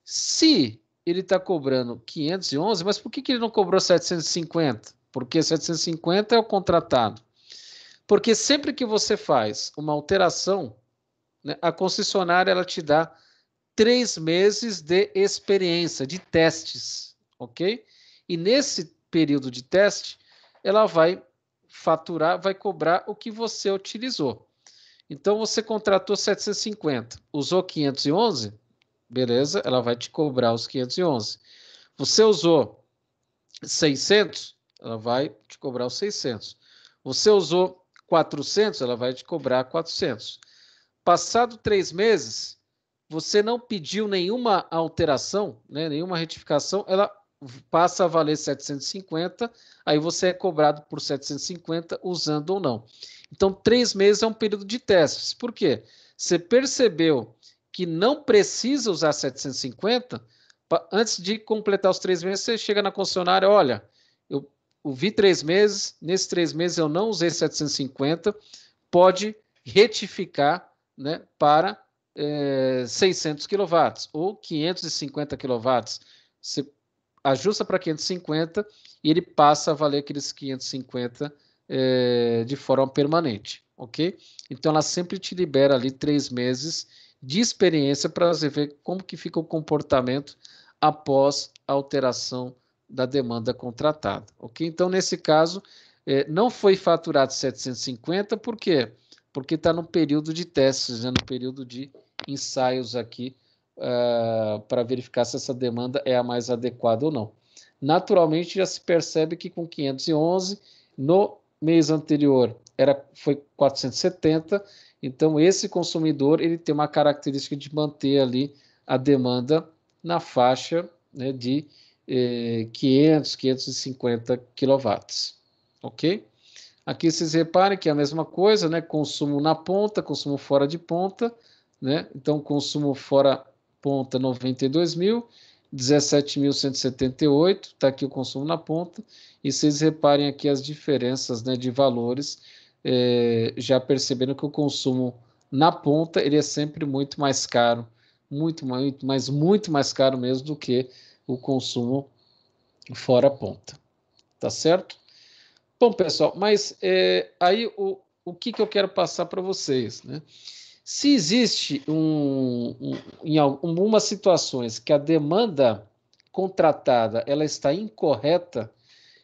se ele está cobrando 511, mas por que, que ele não cobrou 750? Porque 750 é o contratado. Porque sempre que você faz uma alteração, né, a concessionária ela te dá três meses de experiência, de testes, ok? E nesse período de teste, ela vai faturar, vai cobrar o que você utilizou. Então você contratou 750, usou 511, beleza? Ela vai te cobrar os 511. Você usou 600, ela vai te cobrar os 600. Você usou 400, ela vai te cobrar 400. Passado três meses, você não pediu nenhuma alteração, né, nenhuma retificação, ela passa a valer 750, aí você é cobrado por 750 usando ou não. Então, três meses é um período de testes. Por quê? Você percebeu que não precisa usar 750, pra, antes de completar os três meses, você chega na concessionária, olha, eu, vi três meses, nesses três meses eu não usei 750, pode retificar né, para é, 600 kW ou 550 kW. Você ajusta para 550 e ele passa a valer aqueles 550 é, eh, de forma permanente, ok? Então ela sempre te libera ali três meses de experiência para você ver como que fica o comportamento após a alteração da demanda contratada, ok? Então, nesse caso, é, não foi faturado 750, por quê? Porque está no período de testes, né? no período de ensaios aqui, uh, ah, para verificar se essa demanda é a mais adequada ou não. Naturalmente, já se percebe que com 511, no mês anterior era, foi 470, então esse consumidor ele tem uma característica de manter ali a demanda na faixa né, de eh, 500, 550 quilowatts, ok? Aqui vocês reparem que é a mesma coisa, né? Consumo na ponta, consumo fora de ponta, né? Então consumo fora ponta 92 mil 17.178, está aqui o consumo na ponta, e vocês reparem aqui as diferenças né, de valores é, já percebendo que o consumo na ponta ele é sempre muito mais caro, muito, muito, mas muito mais caro mesmo do que o consumo fora a ponta. Tá certo? Bom, pessoal, mas é, aí o, o que, que eu quero passar para vocês, né? Se existe um, um, em algumas situações que a demanda contratada ela está incorreta,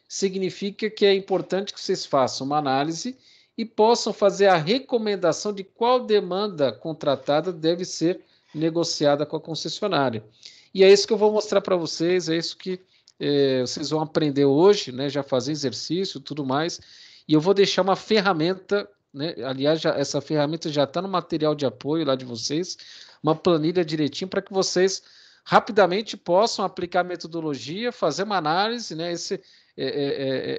significa que é importante que vocês façam uma análise e possam fazer a recomendação de qual demanda contratada deve ser negociada com a concessionária. E é isso que eu vou mostrar para vocês, é isso que é, vocês vão aprender hoje, né, já fazer exercício tudo mais. E eu vou deixar uma ferramenta, né, aliás, já, essa ferramenta já está no material de apoio lá de vocês, uma planilha direitinho para que vocês rapidamente possam aplicar a metodologia, fazer uma análise. Né, esse é, é,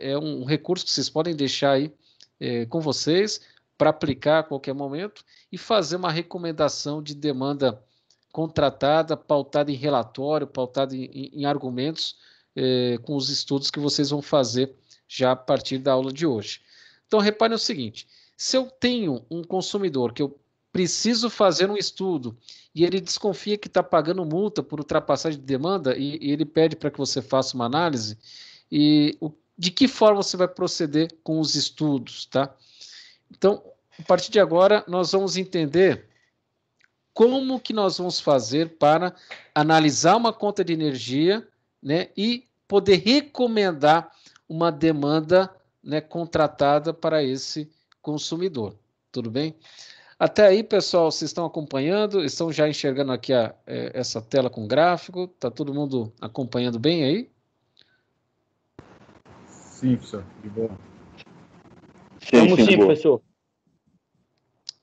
é, é, é um recurso que vocês podem deixar aí é, com vocês para aplicar a qualquer momento e fazer uma recomendação de demanda contratada, pautada em relatório, pautada em, em, argumentos, é, com os estudos que vocês vão fazer já a partir da aula de hoje. Então, reparem o seguinte: se eu tenho um consumidor que eu preciso fazer um estudo e ele desconfia que está pagando multa por ultrapassagem de demanda e, e ele pede para que você faça uma análise, e o de que forma você vai proceder com os estudos, tá? Então, a partir de agora, nós vamos entender como que nós vamos fazer para analisar uma conta de energia né, e poder recomendar uma demanda né, contratada para esse consumidor. Tudo bem? Até aí, pessoal, vocês estão acompanhando? Estão já enxergando aqui a, eh, essa tela com gráfico? Está todo mundo acompanhando bem aí? Sim, professor. De boa. Sim, Vamos sim, sim professor.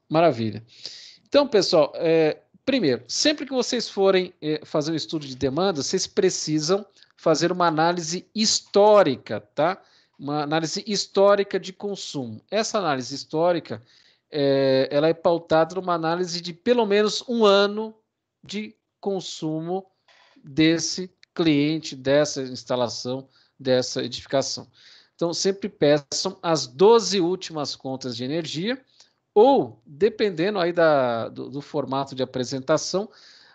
Maravilha. Então, pessoal, é, primeiro, sempre que vocês forem é, fazer um estudo de demanda, vocês precisam fazer uma análise histórica, tá? Uma análise histórica de consumo. Essa análise histórica, é, ela é pautada numa análise de pelo menos um ano de consumo desse cliente, dessa instalação, dessa edificação. Então, sempre peçam as 12 últimas contas de energia, ou, dependendo aí da, do, do formato de apresentação,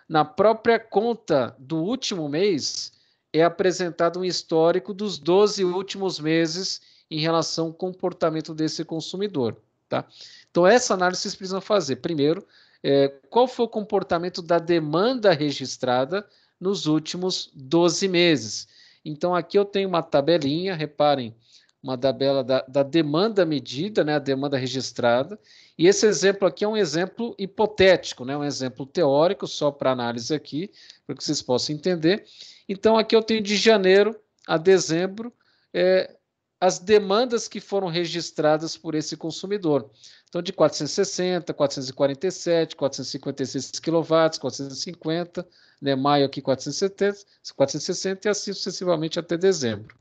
na própria conta do último mês é apresentado um histórico dos 12 últimos meses em relação ao comportamento desse consumidor. Tá? Então, essa análise vocês precisam fazer. Primeiro, é, qual foi o comportamento da demanda registrada nos últimos 12 meses? Então, aqui eu tenho uma tabelinha, reparem, uma tabela da, da demanda medida, né, a demanda registrada, e esse exemplo aqui é um exemplo hipotético, né, um exemplo teórico, só para análise aqui, para que vocês possam entender. Então, aqui eu tenho de janeiro a dezembro é, as demandas que foram registradas por esse consumidor. Então, de 460, 447, 456 quilowatts, 450, né, maio aqui 470, 460 e assim sucessivamente até dezembro.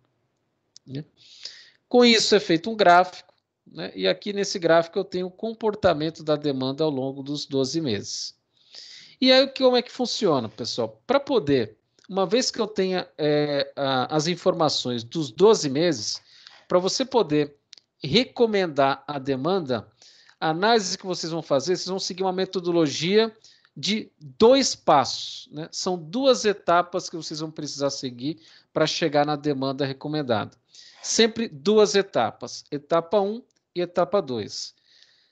Né? Com isso é feito um gráfico, né? e aqui nesse gráfico eu tenho o comportamento da demanda ao longo dos 12 meses. E aí, como é que funciona, pessoal? Para poder, uma vez que eu tenha é, a, as informações dos 12 meses, para você poder recomendar a demanda, a análise que vocês vão fazer, vocês vão seguir uma metodologia de dois passos. Né? São duas etapas que vocês vão precisar seguir para chegar na demanda recomendada. Sempre duas etapas, etapa 1 um e etapa 2.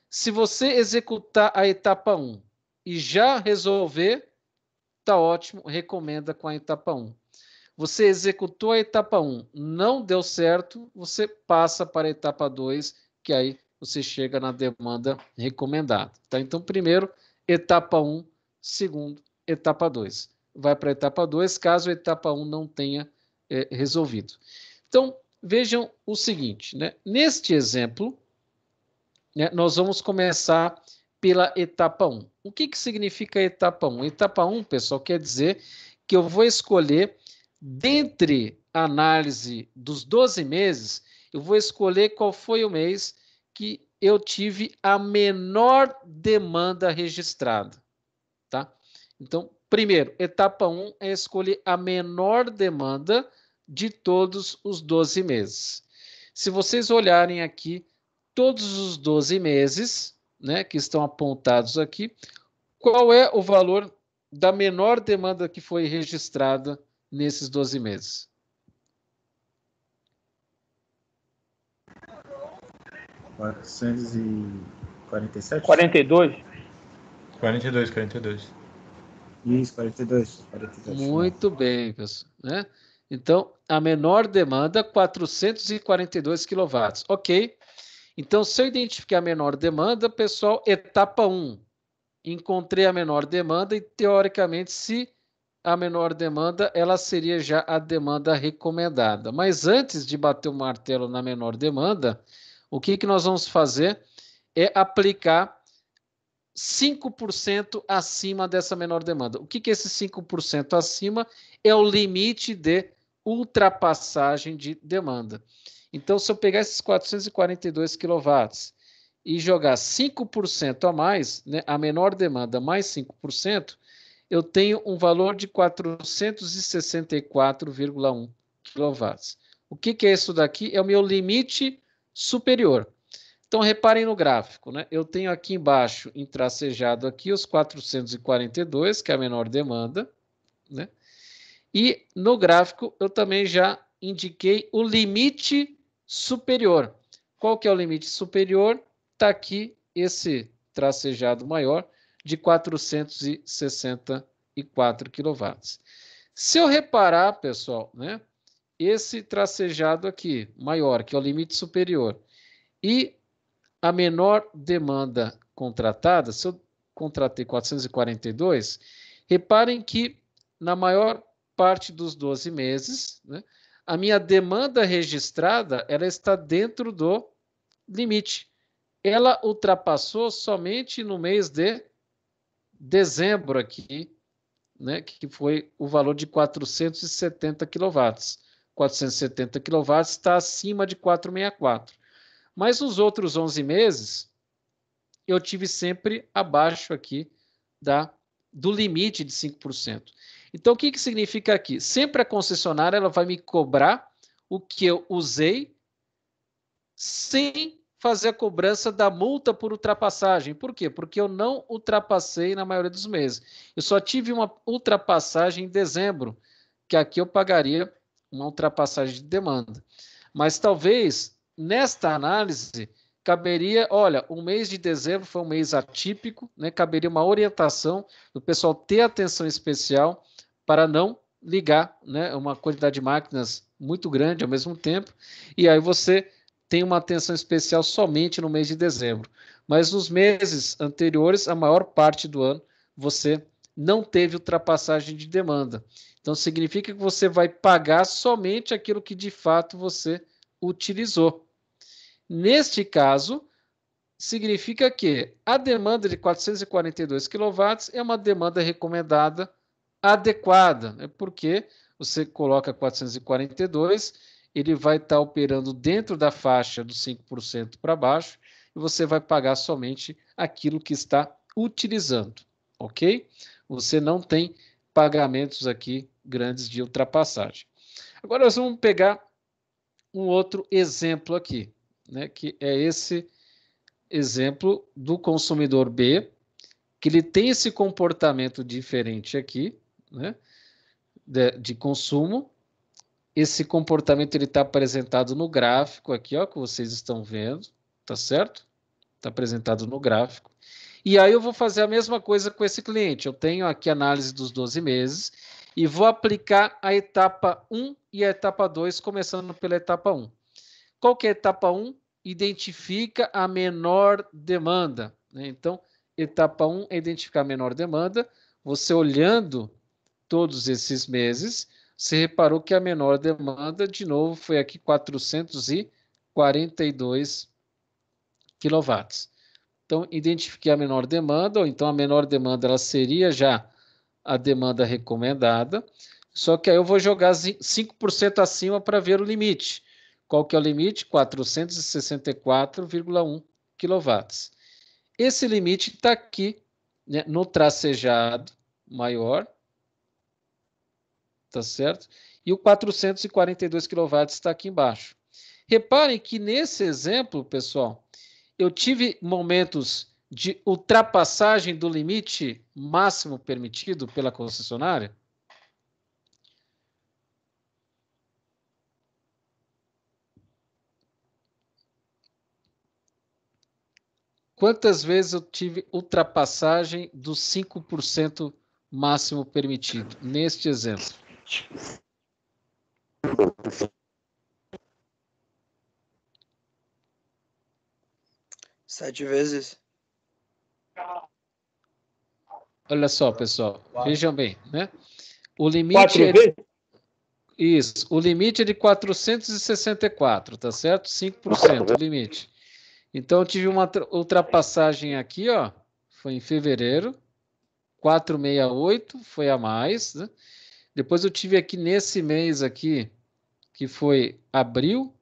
Se você executar a etapa 1 um e já resolver, tá ótimo, recomenda com a etapa 1. Um. Você executou a etapa 1, não deu certo, você passa para a etapa 2, que aí você chega na demanda recomendada. Tá? Então, primeiro, etapa 1, um, segundo, etapa 2. Vai para a etapa 2, caso a etapa 1 um não tenha é, resolvido. Então, vejam o seguinte, né? neste exemplo, né, nós vamos começar pela etapa 1. Um. O que, que significa etapa 1? Etapa 1, pessoal, quer dizer que eu vou escolher, dentre a análise dos 12 meses, eu vou escolher qual foi o mês que eu tive a menor demanda registrada, tá? Então, primeiro, etapa 1 um é escolher a menor demanda de todos os 12 meses. Se vocês olharem aqui, todos os 12 meses, né, que estão apontados aqui, qual é o valor da menor demanda que foi registrada nesses 12 meses? 447? 42? 42, 42. Isso, 42. 42 Muito né? bem, pessoal. Né? Então, a menor demanda, 442 kW. Ok. Então, se eu identificar a menor demanda, pessoal, etapa 1. Encontrei a menor demanda e, teoricamente, se a menor demanda, ela seria já a demanda recomendada. Mas antes de bater o martelo na menor demanda, o que, que nós vamos fazer é aplicar 5% acima dessa menor demanda. O que, que é esse 5% acima é o limite de ultrapassagem de demanda. Então, se eu pegar esses 442 kW e jogar 5% a mais, né, a menor demanda mais 5%, eu tenho um valor de 464,1 kW. O que, que é isso daqui? É o meu limite superior. Então, reparem no gráfico, né? Eu tenho aqui embaixo, em tracejado aqui, os 442, que é a menor demanda, né? E no gráfico, eu também já indiquei o limite superior. Qual que é o limite superior? Está aqui esse tracejado maior de 464 kW. Se eu reparar, pessoal, né? esse tracejado aqui, maior, que é o limite superior, e a menor demanda contratada, se eu contratei 442, reparem que na maior parte dos 12 meses, né, a minha demanda registrada ela está dentro do limite. Ela ultrapassou somente no mês de dezembro aqui, né, que foi o valor de 470 quilowatts. 470 kW está acima de 464. Mas nos outros 11 meses, eu tive sempre abaixo aqui da, do limite de 5%. Então, o que, que significa aqui? Sempre a concessionária ela vai me cobrar o que eu usei sem fazer a cobrança da multa por ultrapassagem. Por quê? Porque eu não ultrapassei na maioria dos meses. Eu só tive uma ultrapassagem em dezembro, que aqui eu pagaria uma ultrapassagem de demanda. Mas talvez nesta análise caberia, olha, o mês de dezembro foi um mês atípico, né? Caberia uma orientação do pessoal ter atenção especial para não ligar, né, uma quantidade de máquinas muito grande ao mesmo tempo, e aí você tem uma atenção especial somente no mês de dezembro. Mas nos meses anteriores, a maior parte do ano, você não teve ultrapassagem de demanda. Então significa que você vai pagar somente aquilo que de fato você utilizou. Neste caso, significa que a demanda de 442 kW é uma demanda recomendada adequada, né? porque você coloca 442, ele vai estar tá operando dentro da faixa dos 5% para baixo e você vai pagar somente aquilo que está utilizando, ok? você não tem pagamentos aqui grandes de ultrapassagem. Agora nós vamos pegar um outro exemplo aqui, né, que é esse exemplo do consumidor B, que ele tem esse comportamento diferente aqui, né, de, de consumo. Esse comportamento ele está apresentado no gráfico aqui, ó, que vocês estão vendo, tá certo? Está apresentado no gráfico. E aí eu vou fazer a mesma coisa com esse cliente. Eu tenho aqui a análise dos 12 meses e vou aplicar a etapa 1 e a etapa 2, começando pela etapa 1. Qual que é a etapa 1? Identifica a menor demanda. Né? Então, etapa 1 é identificar a menor demanda. Você olhando todos esses meses, você reparou que a menor demanda, de novo, foi aqui 442 quilowatts. Então, identifiquei a menor demanda, ou então a menor demanda ela seria já a demanda recomendada, só que aí eu vou jogar 5% acima para ver o limite. Qual que é o limite? 464,1 kW. Esse limite está aqui né, no tracejado maior, tá certo? E o 442 kW está aqui embaixo. Reparem que nesse exemplo, pessoal, eu tive momentos de ultrapassagem do limite máximo permitido pela concessionária? Quantas vezes eu tive ultrapassagem dos 5% máximo permitido, neste exemplo? Sete vezes. Olha só, pessoal. Quatro. Vejam bem, né? O limite. Quatro é... vezes? Isso. O limite é de 464, tá certo? 5% o limite. Então, eu tive uma ultrapassagem aqui, ó. Foi em fevereiro. 468 foi a mais. Né? Depois eu tive aqui nesse mês aqui, que foi abril.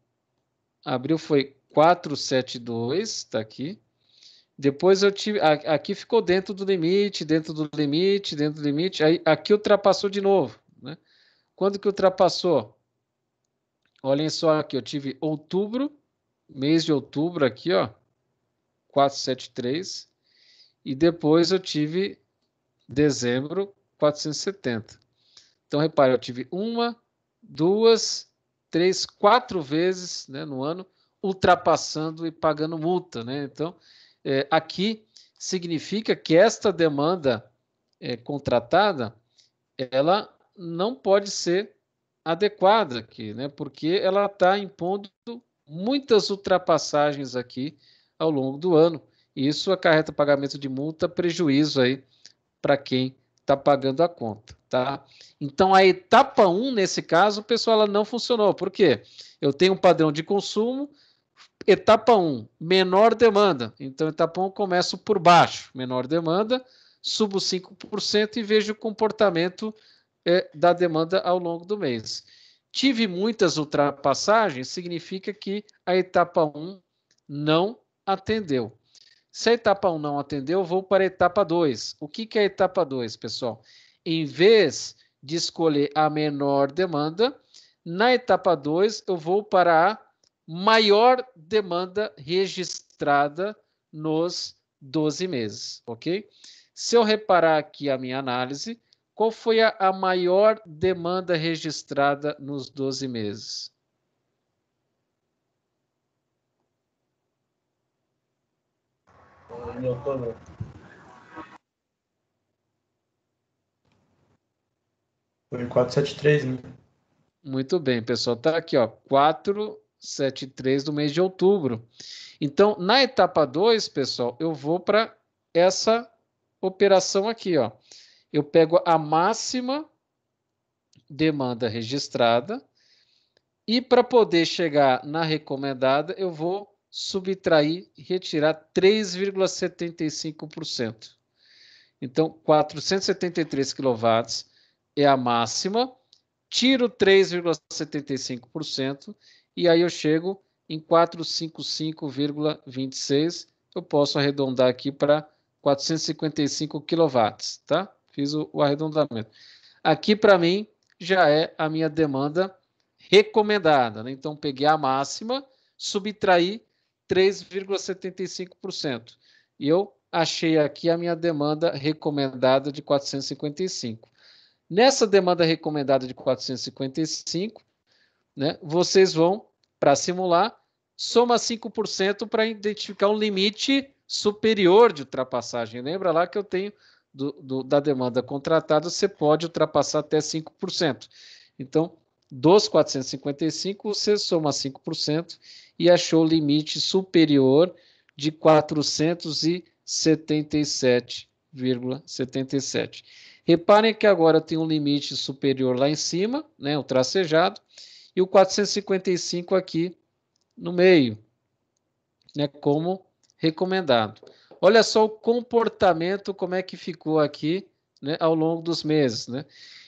Abril foi 472, está aqui. Depois eu tive. Aqui ficou dentro do limite, dentro do limite, dentro do limite. Aí, aqui ultrapassou de novo. Né? Quando que ultrapassou? Olhem só aqui, eu tive outubro, mês de outubro aqui, ó. 473. E depois eu tive dezembro, 470. Então, repare, eu tive uma, duas, três, quatro vezes né, no ano ultrapassando e pagando multa. Né? Então, é, aqui significa que esta demanda é, contratada ela não pode ser adequada aqui, né? porque ela está impondo muitas ultrapassagens aqui ao longo do ano. isso acarreta pagamento de multa, prejuízo aí para quem está pagando a conta, tá? Então a etapa 1 um, nesse caso, pessoal, ela não funcionou. Por quê? Eu tenho um padrão de consumo, Etapa 1, menor demanda. Então, etapa 1 começo por baixo, menor demanda, subo 5% e vejo o comportamento é, da demanda ao longo do mês. Tive muitas ultrapassagens, significa que a etapa 1 não atendeu. Se a etapa 1 não atendeu, vou para a etapa 2. O que, que é a etapa 2, pessoal? Em vez de escolher a menor demanda, na etapa 2 eu vou para a maior demanda registrada nos 12 meses, ok? Se eu reparar aqui a minha análise, qual foi a, a maior demanda registrada nos 12 meses? Foi 473, né? Muito bem, pessoal. Tá aqui, ó. 4 7 e 3 do mês de outubro. Então, na etapa 2, pessoal, eu vou para essa operação aqui, ó. Eu pego a máxima demanda registrada e para poder chegar na recomendada, eu vou subtrair, retirar 3,75%. Então, 473 quilowatts é a máxima, tiro 3,75% e aí eu chego em 455,26. Eu posso arredondar aqui para 455 quilowatts, tá? Fiz o, o arredondamento. Aqui para mim já é a minha demanda recomendada, né? Então peguei a máxima, subtraí 3,75%. E eu achei aqui a minha demanda recomendada de 455. Nessa demanda recomendada de 455, né, vocês vão, para simular, soma 5% para identificar um limite superior de ultrapassagem. Lembra lá que eu tenho do, do, da demanda contratada, você pode ultrapassar até 5%. Então, dos 455, você soma 5% e achou o limite superior de 477,77. Reparem que agora tem um limite superior lá em cima, né, o tracejado, e o 455 aqui no meio, né, como recomendado. Olha só o comportamento, como é que ficou aqui né, ao longo dos meses. Né?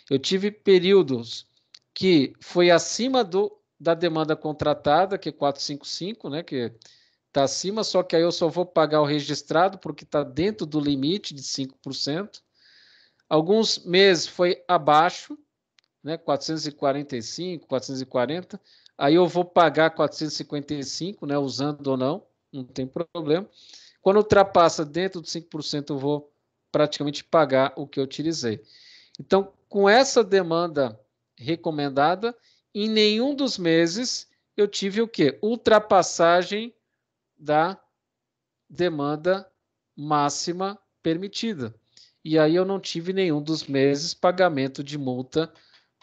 Eu tive períodos que foi acima do, da demanda contratada, que é 455, né, que está acima, só que aí eu só vou pagar o registrado, porque está dentro do limite de 5%. Alguns meses foi abaixo, né? 445, 440. Aí eu vou pagar 455, né? Usando ou não, não tem problema. Quando ultrapassa dentro dos 5%, eu vou praticamente pagar o que eu utilizei. Então, com essa demanda recomendada, em nenhum dos meses eu tive o quê? Ultrapassagem da demanda máxima permitida. E aí eu não tive nenhum dos meses pagamento de multa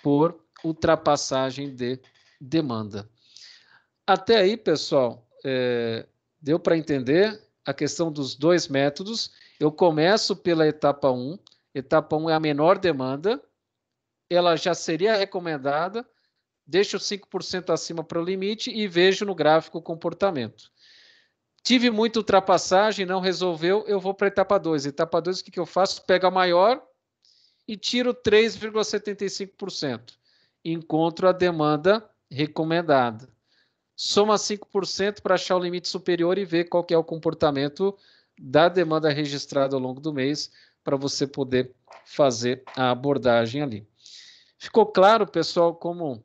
por ultrapassagem de demanda. Até aí, pessoal, é, deu para entender a questão dos dois métodos. Eu começo pela etapa 1. Etapa 1 é a menor demanda, ela já seria recomendada, deixo 5% acima para o limite e vejo no gráfico o comportamento. Tive muita ultrapassagem, não resolveu, eu vou para a etapa 2. Etapa 2, o que, que eu faço? Pego a maior, e tiro 3,75%. Encontro a demanda recomendada. Soma 5% para achar o limite superior e ver qual é o comportamento da demanda registrada ao longo do mês para você poder fazer a abordagem ali. Ficou claro, pessoal, como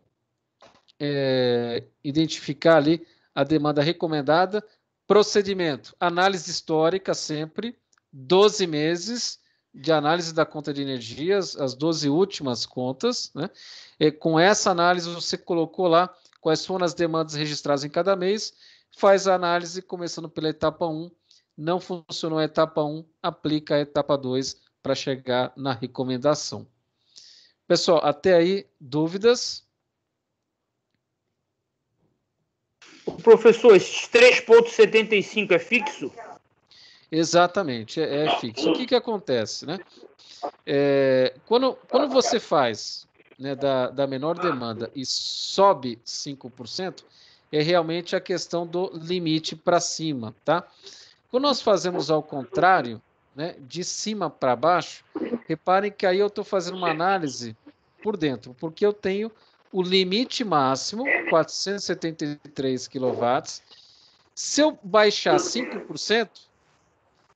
é, identificar ali a demanda recomendada? Procedimento: análise histórica sempre, 12 meses de análise da conta de energias, as 12 últimas contas, né? E com essa análise você colocou lá quais foram as demandas registradas em cada mês, faz a análise começando pela etapa 1, não funcionou a etapa 1, aplica a etapa 2 para chegar na recomendação. Pessoal, até aí, dúvidas? O professor, esses 3,75 é fixo? Exatamente, é, é fixo. O que, que acontece? Né? É, quando, quando você faz né, da, da menor demanda e sobe 5%, é realmente a questão do limite para cima. Tá? Quando nós fazemos ao contrário, né, de cima para baixo, reparem que aí eu estou fazendo uma análise por dentro, porque eu tenho o limite máximo, 473 kW. Se eu baixar 5%,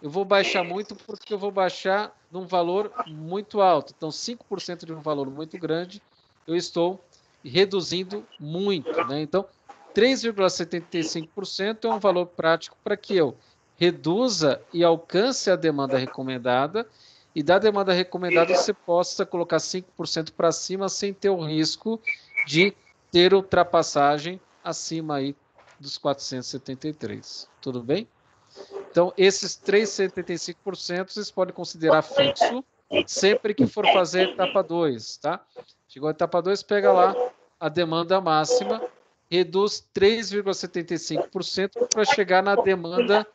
eu vou baixar muito porque eu vou baixar num valor muito alto. Então, 5% de um valor muito grande, eu estou reduzindo muito. Né? Então, 3,75% é um valor prático para que eu reduza e alcance a demanda recomendada, e da demanda recomendada você possa colocar 5% para cima sem ter o risco de ter ultrapassagem acima aí dos 473. Tudo bem? Então, esses 3,75% vocês podem considerar fixo sempre que for fazer etapa 2, tá? Chegou a etapa 2, pega lá a demanda máxima, reduz 3,75% para chegar na demanda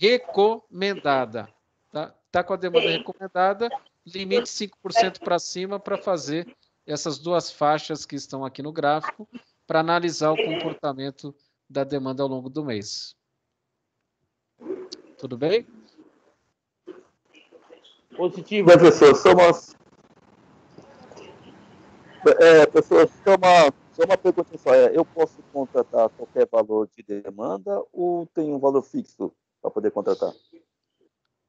recomendada, tá? Tá com a demanda recomendada, limite 5% para cima para fazer essas duas faixas que estão aqui no gráfico para analisar o comportamento da demanda ao longo do mês. Tudo bem? Positivo, é, professor. Só uma... É, professor, só uma, só uma pergunta só. É, eu posso contratar qualquer valor de demanda ou tem um valor fixo para poder contratar?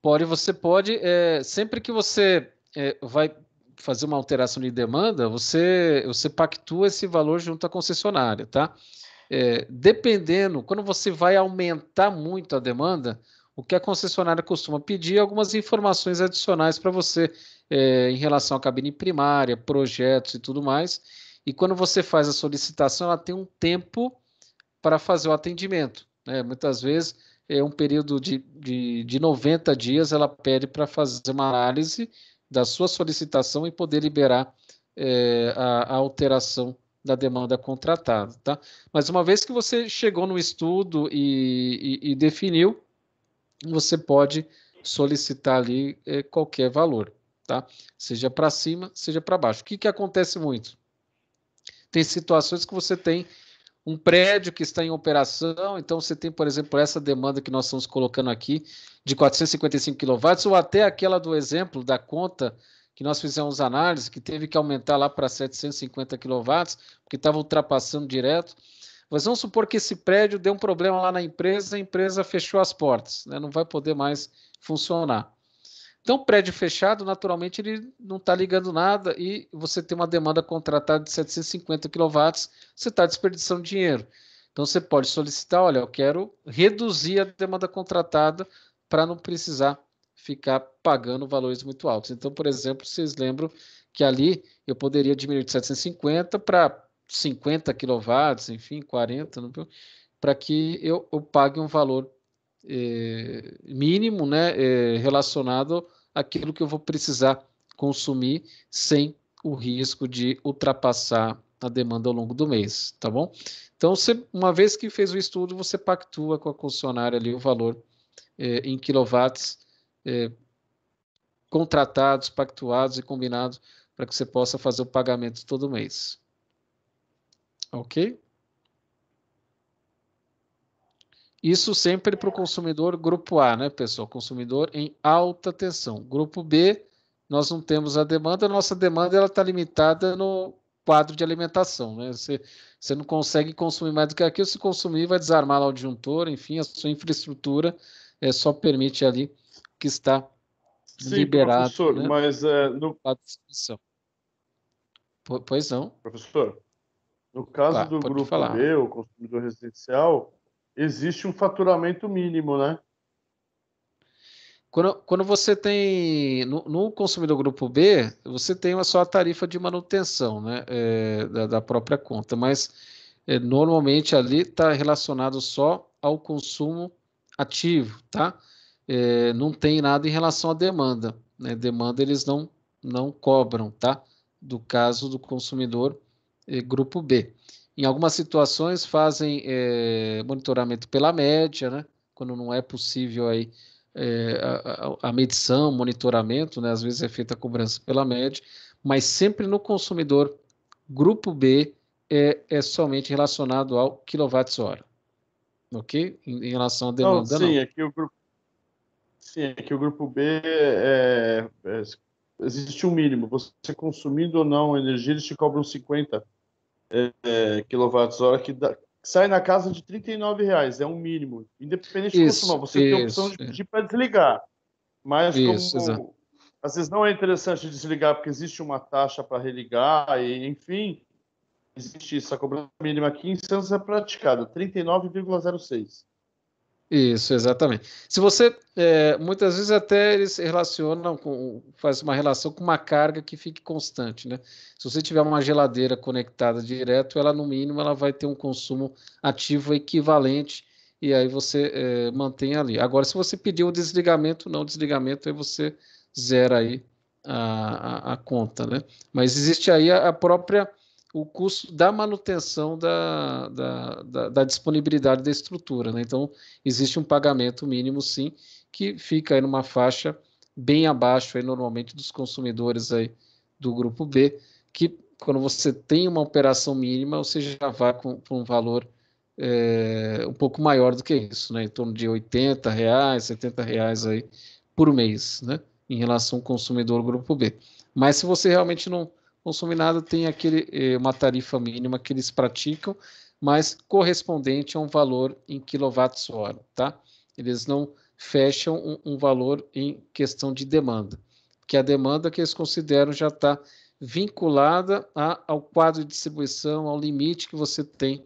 Pode, você pode. É, sempre que você é, vai fazer uma alteração de demanda, você, você pactua esse valor junto à concessionária, tá? É, dependendo, quando você vai aumentar muito a demanda, o que a concessionária costuma pedir é algumas informações adicionais para você é, em relação à cabine primária, projetos e tudo mais. E quando você faz a solicitação, ela tem um tempo para fazer o atendimento. Né? Muitas vezes é um período de, de, de 90 dias, ela pede para fazer uma análise da sua solicitação e poder liberar é, a, a alteração da demanda contratada, tá? Mas uma vez que você chegou no estudo e, e, e definiu, você pode solicitar ali é, qualquer valor, tá? Seja para cima, seja para baixo. O que, que acontece muito? Tem situações que você tem um prédio que está em operação, então você tem, por exemplo, essa demanda que nós estamos colocando aqui de 455 kW, ou até aquela do exemplo da conta que nós fizemos análise, que teve que aumentar lá para 750 kW, porque estava ultrapassando direto. Mas vamos supor que esse prédio deu um problema lá na empresa, a empresa fechou as portas, né? não vai poder mais funcionar. Então, prédio fechado, naturalmente, ele não está ligando nada e você tem uma demanda contratada de 750 kW, você está desperdiçando dinheiro. Então, você pode solicitar: olha, eu quero reduzir a demanda contratada para não precisar ficar pagando valores muito altos. Então, por exemplo, vocês lembram que ali eu poderia diminuir de 750 para 50 quilowatts, enfim, 40, para que eu, eu, pague um valor é, mínimo né, é, relacionado àquilo que eu vou precisar consumir sem o risco de ultrapassar a demanda ao longo do mês, tá bom? Então, você, uma vez que fez o estudo, você pactua com a concessionária ali o valor é, em quilowatts contratados, pactuados e combinados para que você possa fazer o pagamento todo mês. Ok? Isso sempre para o consumidor grupo A, né, pessoal? Consumidor em alta tensão. Grupo B, nós não temos a demanda, nossa demanda está limitada no quadro de alimentação, né? Você, você não consegue consumir mais do que aquilo, se consumir vai desarmar lá o disjuntor, enfim, a sua infraestrutura é, só permite ali que está Sim, liberado. Professor, né? mas uh, no... Pois não. Professor, no caso do grupo falar. B, o consumidor residencial, existe um faturamento mínimo, né? Quando, quando você tem. No, no consumidor grupo B, você tem uma só a tarifa de manutenção né, é, da, da, própria conta, mas é, normalmente ali está relacionado só ao consumo ativo, tá? É, não tem nada em relação à demanda. Né? Demanda eles não, não cobram, tá? Do caso do consumidor eh, grupo B. Em algumas situações fazem é, monitoramento pela média, né? quando não é possível aí, é, a, a, medição, monitoramento, né? às vezes é feita a cobrança pela média, mas sempre no consumidor grupo B é, é somente relacionado ao quilowatt-hora, ok? Em, em, relação à demanda, não. Sim, é Aqui o grupo, sim, é o grupo B é, é, existe um mínimo, você consumindo ou não energia, eles te cobram 50 é, kWh que, dá, que sai na casa de 39 reais, é um mínimo. Independente do consumo Você isso, tem a opção de é. pedir para desligar. Mas isso, como exato. às vezes não é interessante desligar porque existe uma taxa para religar, e, enfim, existe isso. A cobrança mínima aqui em Santos é praticada, 39,06. Isso, exatamente. Se você, é, muitas vezes até eles relacionam, com, faz uma relação com uma carga que fique constante, né? Se você tiver uma geladeira conectada direto, ela no mínimo ela vai ter um consumo ativo equivalente e aí você é, mantém ali. Agora, se você pedir o um desligamento, não desligamento, aí você zera aí a, a, a conta, né? Mas existe aí a, a própria o custo da manutenção da, da, da, da disponibilidade da estrutura. Né? Então, existe um pagamento mínimo, sim, que fica em numa faixa bem abaixo, aí, normalmente, dos consumidores aí do grupo B, que quando você tem uma operação mínima, você já vai com, com um valor é, um pouco maior do que isso, né? em torno de 80 reais, 70 reais aí por mês, né? em relação ao consumidor grupo B. Mas se você realmente não consumir nada tem aquele, eh, uma tarifa mínima que eles praticam, mas correspondente a um valor em quilowatts-hora, tá? Eles não fecham um, um, valor em questão de demanda, que a demanda que eles consideram já está vinculada a, ao quadro de distribuição, ao limite que você tem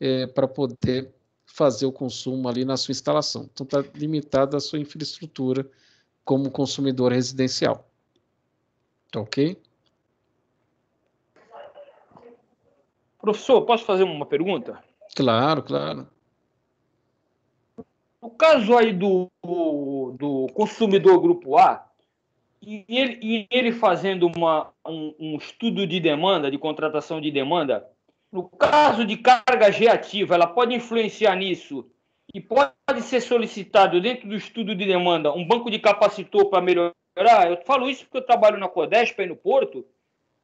é, eh, para poder fazer o consumo ali na sua instalação. Então está limitada a sua infraestrutura como consumidor residencial. Tá ok? Professor, posso fazer uma pergunta? Claro, claro. O caso aí do, do consumidor grupo A, e ele, e ele fazendo uma, um, um, estudo de demanda, de contratação de demanda, no caso de carga reativa, ela pode influenciar nisso e pode ser solicitado dentro do estudo de demanda um banco de capacitor para melhorar. Eu falo isso porque eu trabalho na Codespa e no Porto,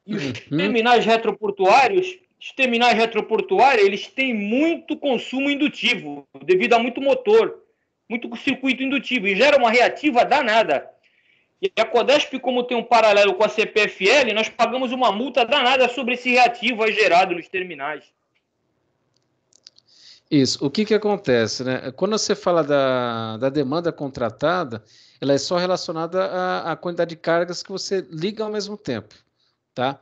e os uhum. terminais retroportuários os terminais retroportuários, eles têm muito consumo indutivo, devido a muito motor, muito circuito indutivo, e gera uma reativa danada. E a Codesp, como tem um paralelo com a CPFL, nós pagamos uma multa danada sobre esse reativo gerado nos terminais. Isso. O que, que acontece? Né? Quando você fala da, da demanda contratada, ela é só relacionada à, à quantidade de cargas que você liga ao mesmo tempo. Tá?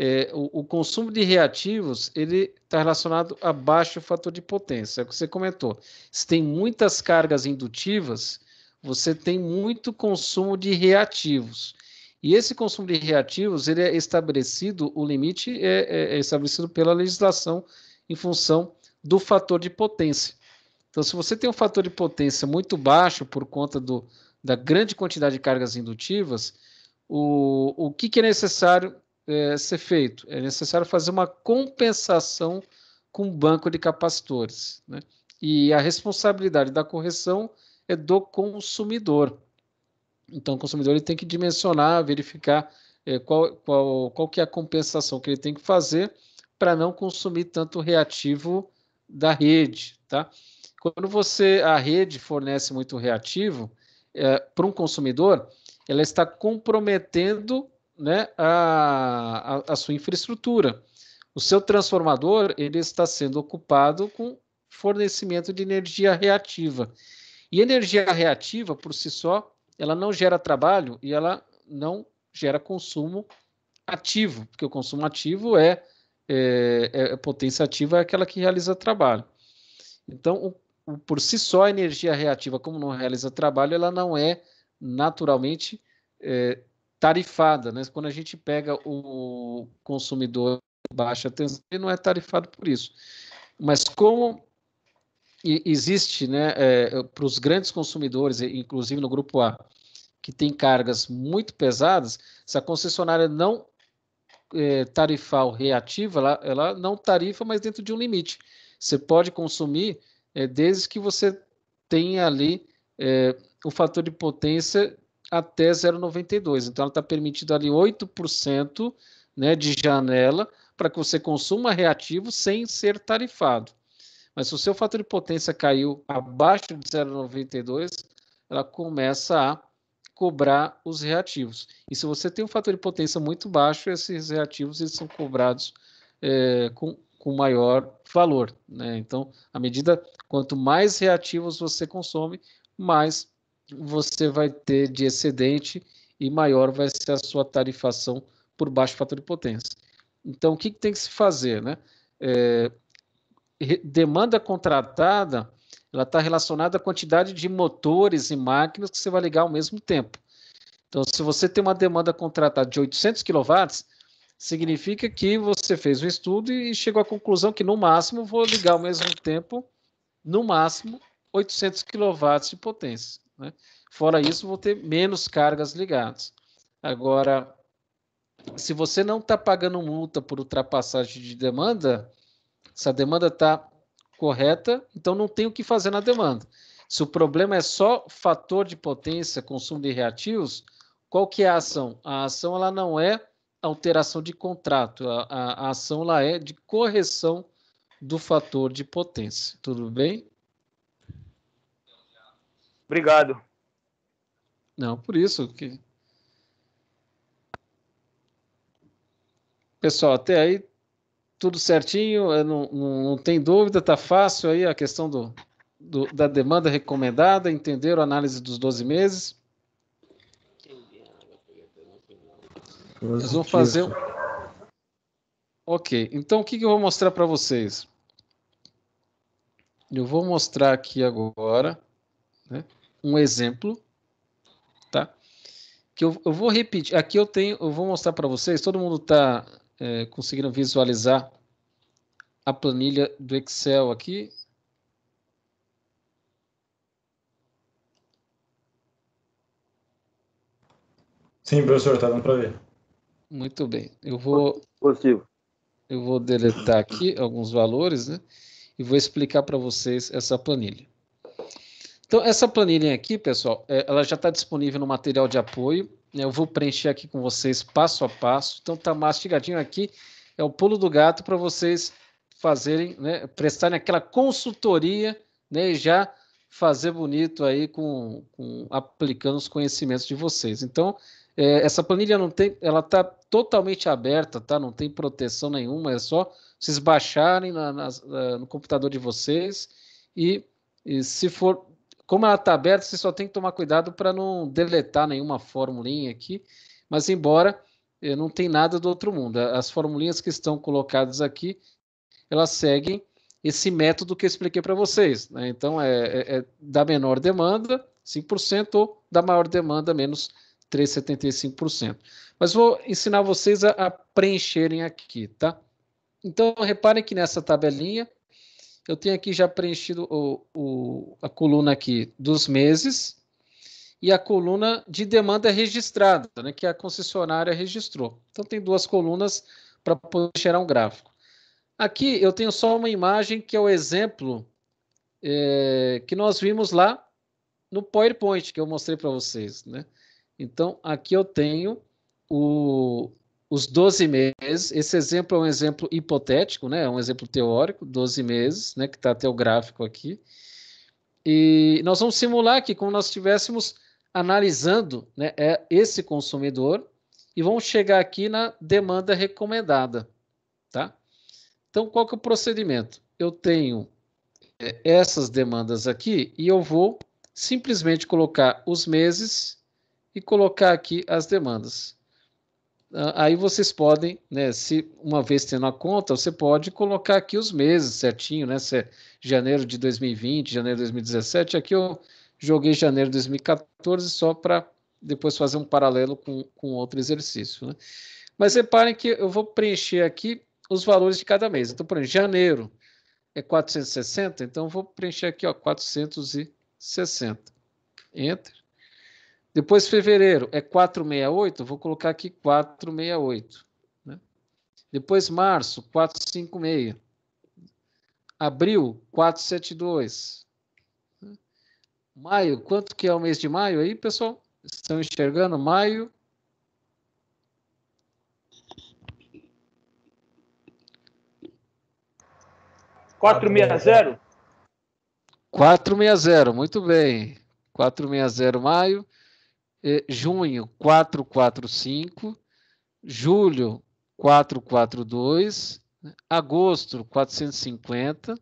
é, o, o, consumo de reativos ele está relacionado a baixo fator de potência, é o que você comentou. Se tem muitas cargas indutivas, você tem muito consumo de reativos. E esse consumo de reativos ele é estabelecido, o limite é, é, é estabelecido pela legislação em função do fator de potência. Então, se você tem um fator de potência muito baixo por conta do, da grande quantidade de cargas indutivas, o, o que, que é necessário é, ser feito? É necessário fazer uma compensação com o banco de capacitores. Né? E a responsabilidade da correção é do consumidor. Então, o consumidor ele tem que dimensionar, verificar é, qual, qual, qual que é a compensação que ele tem que fazer para não consumir tanto reativo da rede, tá? Quando você a rede fornece muito reativo é, para um consumidor, ela está comprometendo né, a, a, a sua infraestrutura. O seu transformador ele está sendo ocupado com fornecimento de energia reativa. E energia reativa, por si só, ela não gera trabalho e ela não gera consumo ativo, porque o consumo ativo é, é, é, é potência ativa, é aquela que realiza trabalho. Então, o, o, por si só, a energia reativa, como não realiza trabalho, ela não é naturalmente é, tarifada, né? Quando a gente pega o consumidor baixa tensão, ele não é tarifado por isso. Mas como existe, né, é, é, para os grandes consumidores, inclusive no grupo A, que tem cargas muito pesadas, se a concessionária não é, tarifar o reativo, ela, ela não tarifa, mas dentro de um limite. Você pode consumir é, desde que você tenha ali é, o fator de potência até 0,92. Então, ela está permitindo ali 8% né, de janela para que você consuma reativo sem ser tarifado. Mas se o seu fator de potência caiu abaixo de 0,92, ela começa a cobrar os reativos. E se você tem um fator de potência muito baixo, esses reativos eles são cobrados é, com, com maior valor. Né? Então, à medida quanto mais reativos você consome, mais você vai ter de excedente e maior vai ser a sua tarifação por baixo fator de potência. Então, o que, que tem que se fazer? Né? É, demanda contratada ela está relacionada à quantidade de motores e máquinas que você vai ligar ao mesmo tempo. Então, se você tem uma demanda contratada de 800 kW, significa que você fez um estudo e chegou à conclusão que, no máximo, vou ligar ao mesmo tempo, no máximo, 800 kW de potência. Né? Fora isso, vou ter menos cargas ligadas. Agora, se você não está pagando multa por ultrapassagem de demanda, se a demanda está correta, então não tem o que fazer na demanda. Se o problema é só fator de potência, consumo de reativos, qual que é a ação? A ação ela não é alteração de contrato, a, a, a ação lá é de correção do fator de potência. Tudo bem? Obrigado. Não, por isso que. Pessoal, até aí tudo certinho, não, não, não tem dúvida, tá fácil aí a questão do, do, da demanda recomendada, entenderam a análise dos 12 meses. Eles vão fazer. Um... Ok, então o que, que eu vou mostrar para vocês? Eu vou mostrar aqui agora. Né? um exemplo, tá? Que eu, eu vou repetir. Aqui eu tenho, eu vou mostrar para vocês. Todo mundo está é, conseguindo visualizar a planilha do Excel aqui. Sim, professor, está dando para ver. Muito bem. Eu vou. Positivo. Eu vou deletar aqui alguns valores, né? E vou explicar para vocês essa planilha. Então, essa planilha aqui, pessoal, é, ela já está disponível no material de apoio. Né? Eu vou preencher aqui com vocês passo a passo. Então, está mastigadinho aqui. É o pulo do gato para vocês fazerem, né, prestarem aquela consultoria né, e já fazer bonito aí com, com aplicando os conhecimentos de vocês. Então, é, essa planilha não tem, ela está totalmente aberta, tá? Não tem proteção nenhuma, é só vocês baixarem na, na, na, eh, no computador de vocês e, e se for como ela está aberta, você só tem que tomar cuidado para não deletar nenhuma formulinha aqui. Mas, embora eh, não tem nada do outro mundo, as formulinhas que estão colocadas aqui, elas seguem esse método que eu expliquei para vocês. Né? Então, é, é, é, da menor demanda, 5%, ou da maior demanda, menos 3,75%. Mas vou ensinar vocês a, a preencherem aqui, tá? Então, reparem que nessa tabelinha eu tenho aqui já preenchido o, o, a coluna aqui dos meses e a coluna de demanda registrada, né, que a concessionária registrou. Então tem duas colunas para poder gerar um gráfico. Aqui eu tenho só uma imagem que é o exemplo é, que nós vimos lá no PowerPoint que eu mostrei para vocês, né? Então aqui eu tenho o os 12 meses, esse exemplo é um exemplo hipotético, né? É um exemplo teórico, 12 meses, né? Que está até o gráfico aqui. E nós vamos simular aqui como nós estivéssemos analisando né, é esse consumidor e vamos chegar aqui na demanda recomendada, tá? Então, qual que é o procedimento? Eu tenho é, essas demandas aqui e eu vou simplesmente colocar os meses e colocar aqui as demandas. Ah, aí vocês podem, né, se uma vez tendo a conta, você pode colocar aqui os meses certinho, né, se é janeiro de 2020, janeiro de 2017, aqui eu joguei janeiro de 2014 só para depois fazer um paralelo com, com outro exercício, né. Mas reparem que eu vou preencher aqui os valores de cada mês. Então, por exemplo, janeiro é 460, então eu vou preencher aqui, ó, 460. Enter. Depois, fevereiro é 468, vou colocar aqui 468. Né? Depois, março, 456. Abril, 472. Né? Maio, quanto que é o mês de maio aí, pessoal? Estão enxergando? Maio. Quatro zero. Quatro zero, muito bem. Quatro zero maio. É, junho 445, julho 442, agosto 450,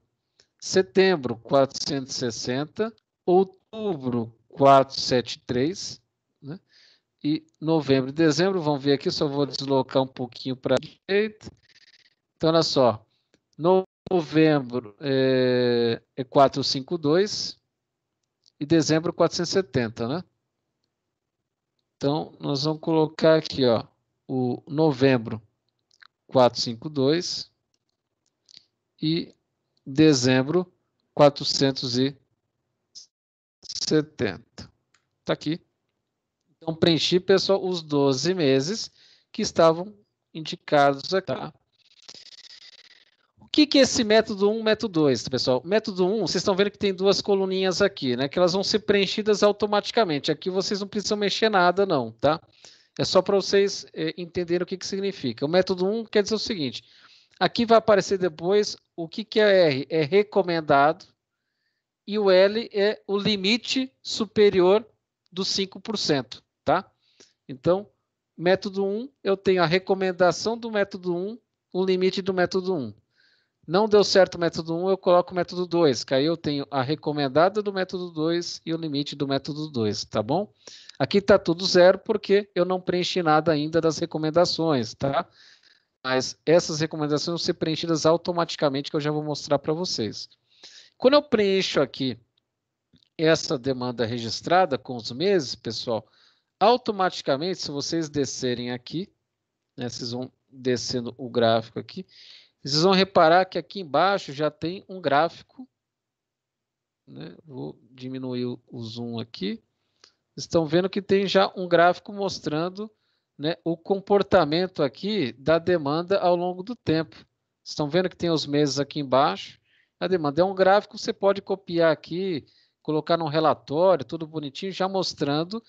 setembro 460, outubro 473, né? e novembro e dezembro, vamos ver aqui, só vou deslocar um pouquinho para a direita. Então, olha só, novembro é, é 452 e dezembro 470, né? Então, nós vamos colocar aqui, ó, o novembro 452 e dezembro 470. Está aqui. Então, preenchi, pessoal, os 12 meses que estavam indicados aqui. Tá? que, que é esse método 1, método 2, pessoal? Método 1, vocês estão vendo que tem duas coluninhas aqui, né? Que elas vão ser preenchidas automaticamente. Aqui vocês não precisam mexer nada, não, tá? É só para vocês é, entenderem o que, que significa. O método 1 quer dizer o seguinte, aqui vai aparecer depois o que, que é R, é recomendado, e o L é o limite superior dos 5%, tá? Então, método 1, eu tenho a recomendação do método 1, o limite do método 1. Não deu certo o método 1, eu coloco o método 2, que aí eu tenho a recomendada do método 2 e o limite do método 2, tá bom? Aqui está tudo zero porque eu não preenchi nada ainda das recomendações, tá? Mas essas recomendações vão ser preenchidas automaticamente, que eu já vou mostrar para vocês. Quando eu preencho aqui essa demanda registrada com os meses, pessoal, automaticamente, se vocês descerem aqui, né, vocês vão descendo o gráfico aqui, vocês vão reparar que aqui embaixo já tem um gráfico. Né? Vou diminuir o zoom aqui. Estão vendo que tem já um gráfico mostrando né, o comportamento aqui da demanda ao longo do tempo. Estão vendo que tem os meses aqui embaixo. A demanda é um gráfico, você pode copiar aqui, colocar num relatório, tudo bonitinho, já mostrando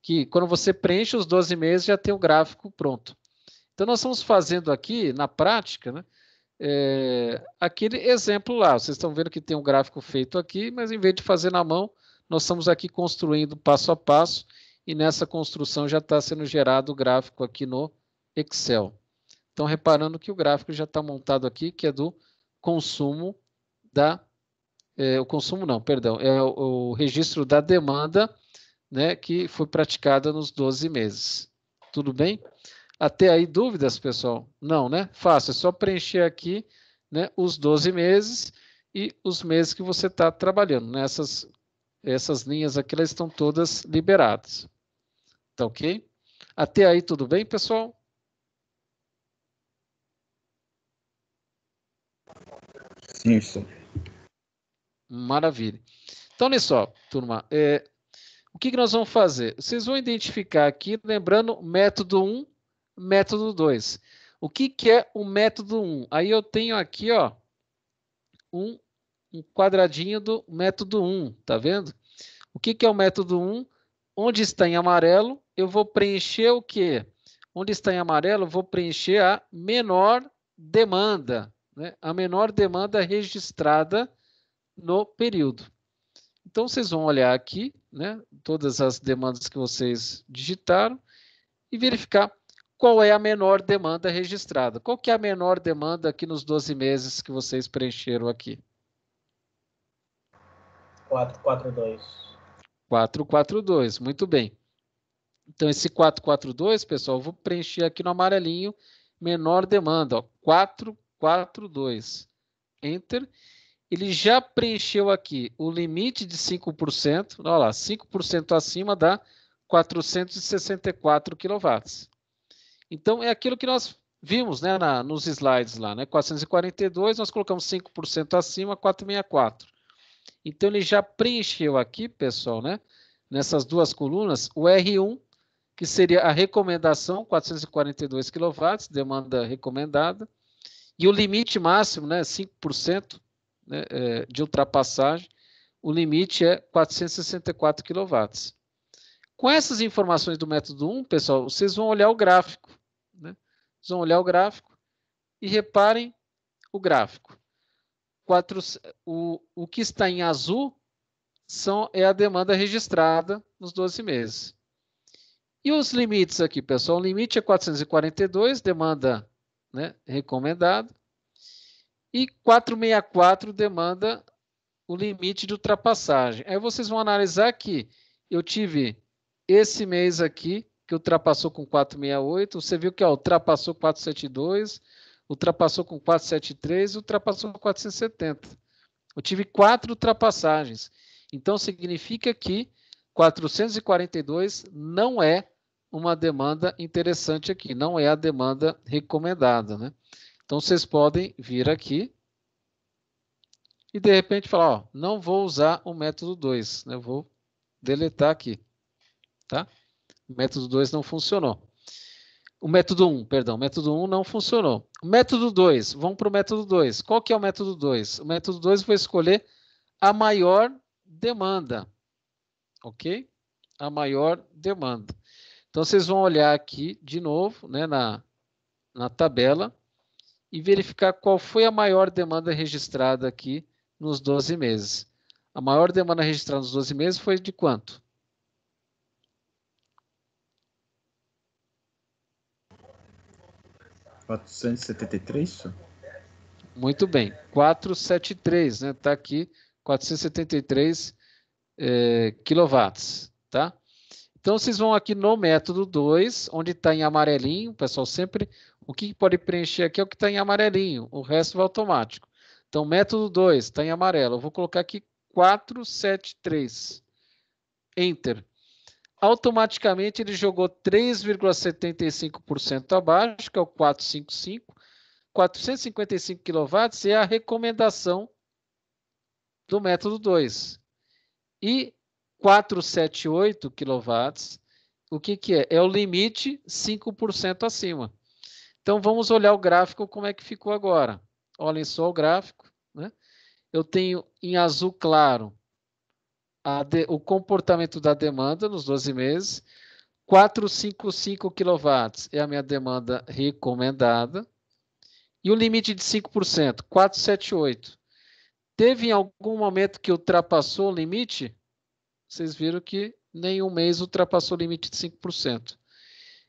que quando você preenche os 12 meses, já tem o gráfico pronto. Então, nós estamos fazendo aqui, na prática, né, é, aquele exemplo lá. Vocês estão vendo que tem um gráfico feito aqui, mas em vez de fazer na mão, nós estamos aqui construindo passo a passo e nessa construção já está sendo gerado o gráfico aqui no Excel. Então, reparando que o gráfico já está montado aqui, que é do consumo da... É, o consumo não, perdão, é o, o registro da demanda né, que foi praticada nos 12 meses. Tudo bem? Até aí, dúvidas, pessoal? Não, né? Fácil, é só preencher aqui né, os 12 meses e os meses que você está trabalhando. Né? Essas, essas linhas aqui elas estão todas liberadas. Tá ok? Até aí, tudo bem, pessoal? Sim, sim. Maravilha. Então, olha só, turma. É, o que, que nós vamos fazer? Vocês vão identificar aqui, lembrando, método 1, método 2. O que, que é o método 1? Um? Aí eu tenho aqui ó, um, um quadradinho do método 1, um, tá vendo? O que, que é o método 1? Um? Onde está em amarelo, eu vou preencher o quê? Onde está em amarelo, eu vou preencher a menor demanda, né? a menor demanda registrada no período. Então, vocês vão olhar aqui, né, todas as demandas que vocês digitaram e verificar qual é a menor demanda registrada. Qual que é a menor demanda aqui nos 12 meses que vocês preencheram aqui? 442. 442, muito bem. Então, esse 442, pessoal, eu vou preencher aqui no amarelinho, menor demanda, ó, 442. Enter. Ele já preencheu aqui o limite de 5%, olha lá, 5% acima dá 464 quilowatts. Então, é aquilo que nós vimos né, na, nos slides lá, né? 442, nós colocamos 5% acima, 464. Então, ele já preencheu aqui, pessoal, né? Nessas duas colunas, o R1, que seria a recomendação, 442 kW, demanda recomendada, e o limite máximo, né, 5% né, é, de ultrapassagem, o limite é 464 kW. Com essas informações do método 1, pessoal, vocês vão olhar o gráfico. Vocês vão olhar o gráfico e reparem o gráfico. Quatro, o, o que está em azul são, é a demanda registrada nos 12 meses. E os limites aqui, pessoal? O limite é 442, demanda né, recomendada. E 464 demanda o limite de ultrapassagem. Aí vocês vão analisar que eu tive esse mês aqui que ultrapassou com 468, você viu que ó, ultrapassou 472, ultrapassou com 473, ultrapassou com 470. Eu tive quatro ultrapassagens. Então significa que 442 não é uma demanda interessante aqui, não é a demanda recomendada, né? Então vocês podem vir aqui e de repente falar, ó, não vou usar o método 2, né? Eu vou deletar aqui, tá? O método 2 não funcionou. O método 1, um, perdão, o método 1 um não funcionou. O método 2, vamos para o método 2. Qual que é o método 2? O método 2 vai escolher a maior demanda, ok? A maior demanda. Então, vocês vão olhar aqui de novo né, na, na tabela e verificar qual foi a maior demanda registrada aqui nos 12 meses. A maior demanda registrada nos 12 meses foi de quanto? 473, Muito bem. 473, né? Está aqui 473 é, quilowatts, tá? Então, vocês vão aqui no método 2, onde está em amarelinho, o pessoal sempre... O que pode preencher aqui é o que está em amarelinho, o resto vai automático. Então, método 2 está em amarelo. Eu vou colocar aqui 473. Enter automaticamente ele jogou 3,75% abaixo, que é o 455. 455 kW é a recomendação do método 2. E 478 kW, o que, que é? É o limite 5% acima. Então vamos olhar o gráfico como é que ficou agora. Olhem só o gráfico. Né? Eu tenho em azul claro de, o comportamento da demanda nos 12 meses. 455 kW é a minha demanda recomendada. E o limite de 5%, 478. Teve em algum momento que ultrapassou o limite? Vocês viram que nenhum mês ultrapassou o limite de 5%.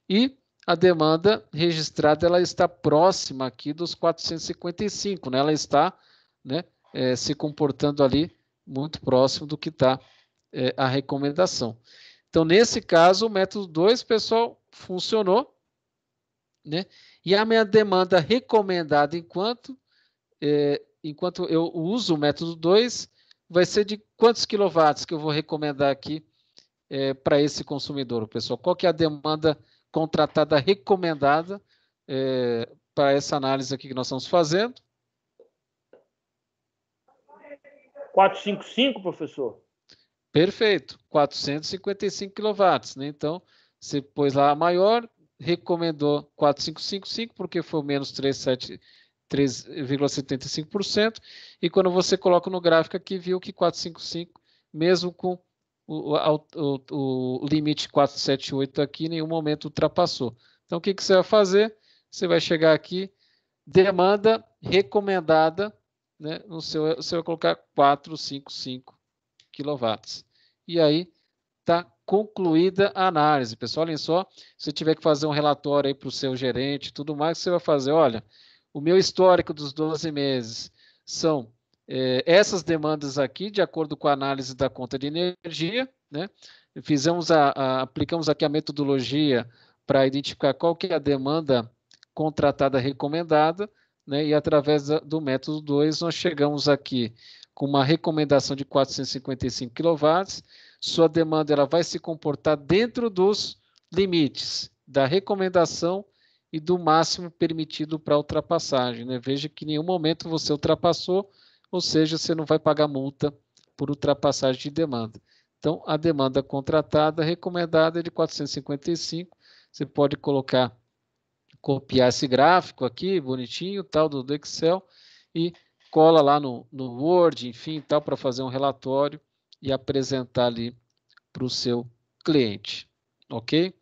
E a demanda registrada ela está próxima aqui dos 455, né? ela está né, é, se comportando ali muito próximo do que está é, a recomendação. Então, nesse caso, o método 2, pessoal, funcionou. Né? E a minha demanda recomendada enquanto, é, enquanto eu uso o método 2 vai ser de quantos quilowatts que eu vou recomendar aqui é, para esse consumidor, pessoal? Qual que é a demanda contratada recomendada é, para essa análise aqui que nós estamos fazendo? 455, professor? Perfeito, 455 kW, né? Então, você pôs lá a maior, recomendou 4555 porque foi menos 3,75%, e quando você coloca no gráfico aqui, viu que 455, mesmo com o, o, o limite 478 aqui, em nenhum momento ultrapassou. Então, o que, que você vai fazer? Você vai chegar aqui, demanda recomendada né? No seu, você vai colocar 5 kW. E aí está concluída a análise. Pessoal, olhem só, se tiver que fazer um relatório aí para o seu gerente tudo mais, você vai fazer, olha, o meu histórico dos 12 meses são é, essas demandas aqui, de acordo com a análise da conta de energia, né? Fizemos a, a aplicamos aqui a metodologia para identificar qual que é a demanda contratada recomendada, né? E através do método 2 nós chegamos aqui com uma recomendação de 455 kW, sua demanda ela vai se comportar dentro dos limites da recomendação e do máximo permitido para ultrapassagem. Né? Veja que em nenhum momento você ultrapassou, ou seja, você não vai pagar multa por ultrapassagem de demanda. Então, a demanda contratada recomendada é de 455, você pode colocar copiar esse gráfico aqui, bonitinho, tal, do, Excel, e cola lá no, no Word, enfim, tal, para fazer um relatório e apresentar ali para o seu cliente, ok?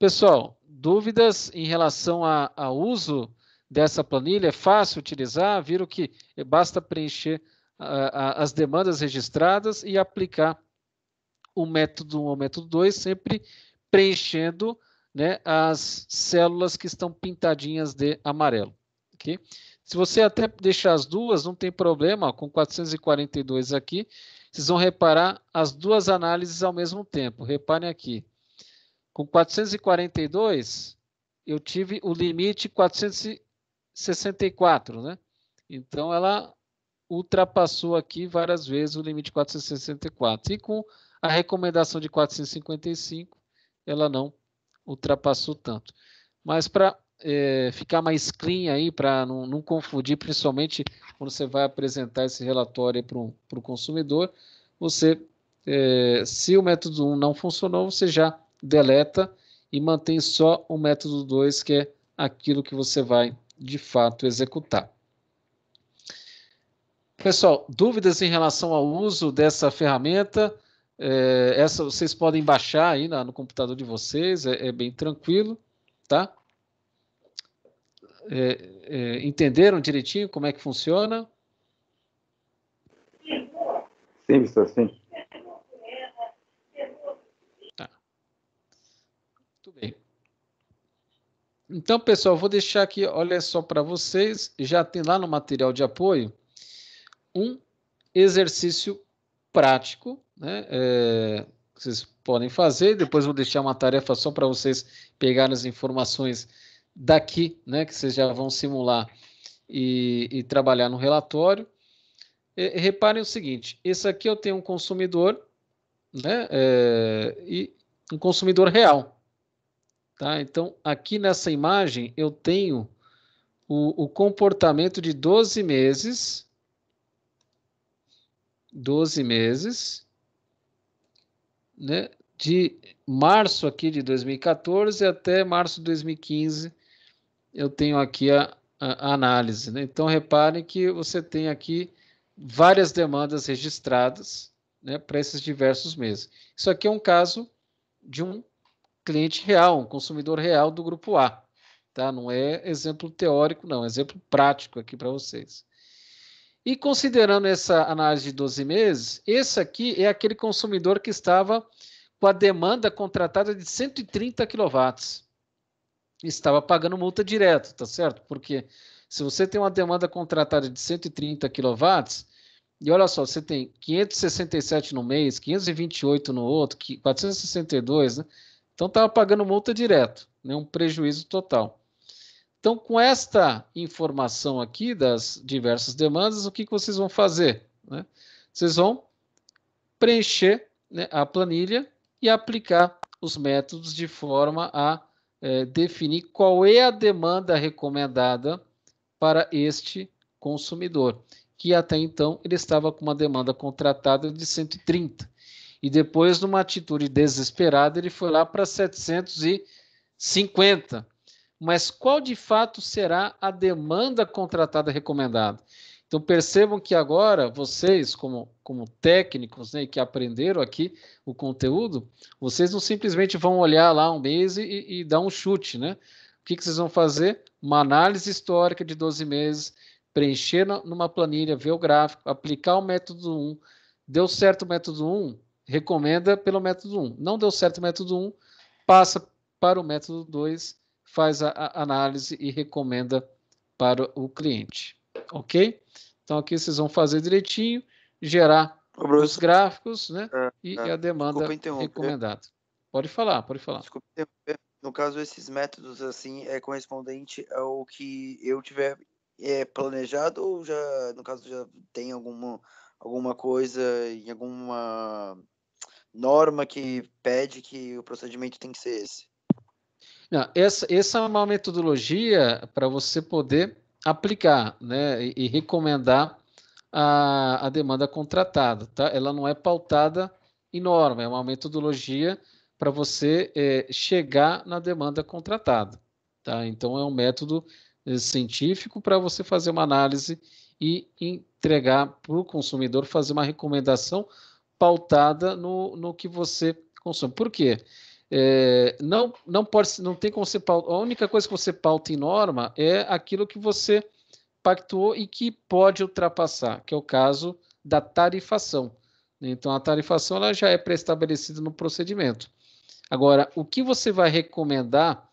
Pessoal, dúvidas em relação ao uso dessa planilha? É fácil utilizar? Viram que basta preencher a, a, as demandas registradas e aplicar o método 1 ou método 2, sempre preenchendo né, as células que estão pintadinhas de amarelo. Okay? Se você até deixar as duas, não tem problema, ó, com 442 aqui, vocês vão reparar as duas análises ao mesmo tempo. Reparem aqui. Com 442, eu tive o limite 464, né? Então, ela ultrapassou aqui várias vezes o limite 464. E com a recomendação de 455, ela não ultrapassou tanto. Mas para é, eh, ficar mais clean aí, para não, não, confundir, principalmente quando você vai apresentar esse relatório para o consumidor, você, é, se o método 1 não funcionou, você já deleta e mantém só o método 2, que é aquilo que você vai de fato executar. Pessoal, dúvidas em relação ao uso dessa ferramenta? É, essa vocês podem baixar aí na, no computador de vocês, é, é bem tranquilo, tá? É, é entenderam direitinho como é que funciona? Sim, Vitor, sim. Tá. Muito bem. Então, pessoal, vou deixar aqui, olha só para vocês, já tem lá no material de apoio um exercício prático né? É, vocês podem fazer. Depois vou deixar uma tarefa só para vocês pegarem as informações daqui, né? Que vocês já vão simular e, e trabalhar no relatório. reparem o seguinte: esse aqui eu tenho um consumidor, né? É, e um consumidor real, tá? Então aqui nessa imagem eu tenho o, o comportamento de 12 meses. 12 meses né, de março aqui de 2014 até março de 2015, eu tenho aqui a, a análise. Né? Então, reparem que você tem aqui várias demandas registradas né, para esses diversos meses. Isso aqui é um caso de um cliente real, um consumidor real do grupo A. Tá? Não é exemplo teórico, não, é exemplo prático aqui para vocês. E considerando essa análise de 12 meses, esse aqui é aquele consumidor que estava com a demanda contratada de 130 kW. Estava pagando multa direto, tá certo? Porque se você tem uma demanda contratada de 130 kW, e olha só, você tem 567 no mês, 528 no outro, 462, né? Então estava pagando multa direto, né? um prejuízo total. Então, com esta informação aqui das diversas demandas, o que, que vocês vão fazer? Né? Vocês vão preencher né, a planilha e aplicar os métodos de forma a é, definir qual é a demanda recomendada para este consumidor, que até então ele estava com uma demanda contratada de 130. E depois, numa atitude desesperada, ele foi lá para 750 mas qual de fato será a demanda contratada recomendada? Então percebam que agora vocês, como, como técnicos né, que aprenderam aqui o conteúdo, vocês não simplesmente vão olhar lá um mês e, e dar um chute, né? O que, que vocês vão fazer? Uma análise histórica de 12 meses, preencher numa planilha, ver o gráfico, aplicar o método 1. Deu certo o método 1? Recomenda pelo método 1. Não deu certo o método 1, passa para o método 2 faz a, análise e recomenda para o cliente, ok? Então aqui vocês vão fazer direitinho, gerar os gráficos, né? É, e, é, a demanda recomendada. Pode falar, pode falar. Desculpa interromper. No caso, esses métodos assim é correspondente ao que eu tiver é, planejado ou já, no caso, já tem alguma alguma coisa em alguma norma que pede que o procedimento tem que ser esse? Não, essa, essa é uma metodologia para você poder aplicar né, e, e recomendar a, a demanda contratada. Tá? Ela não é pautada em norma, é uma metodologia para você é, chegar na demanda contratada. Tá? Então, é um método é, científico para você fazer uma análise e entregar para o consumidor, fazer uma recomendação pautada no, no que você consome. Por quê? É, não, não pode, não tem como você pauta. A única coisa que você pauta em norma é aquilo que você pactuou e que pode ultrapassar, que é o caso da tarifação. Então, a tarifação ela já é pré-estabelecida no procedimento. Agora, o que você vai recomendar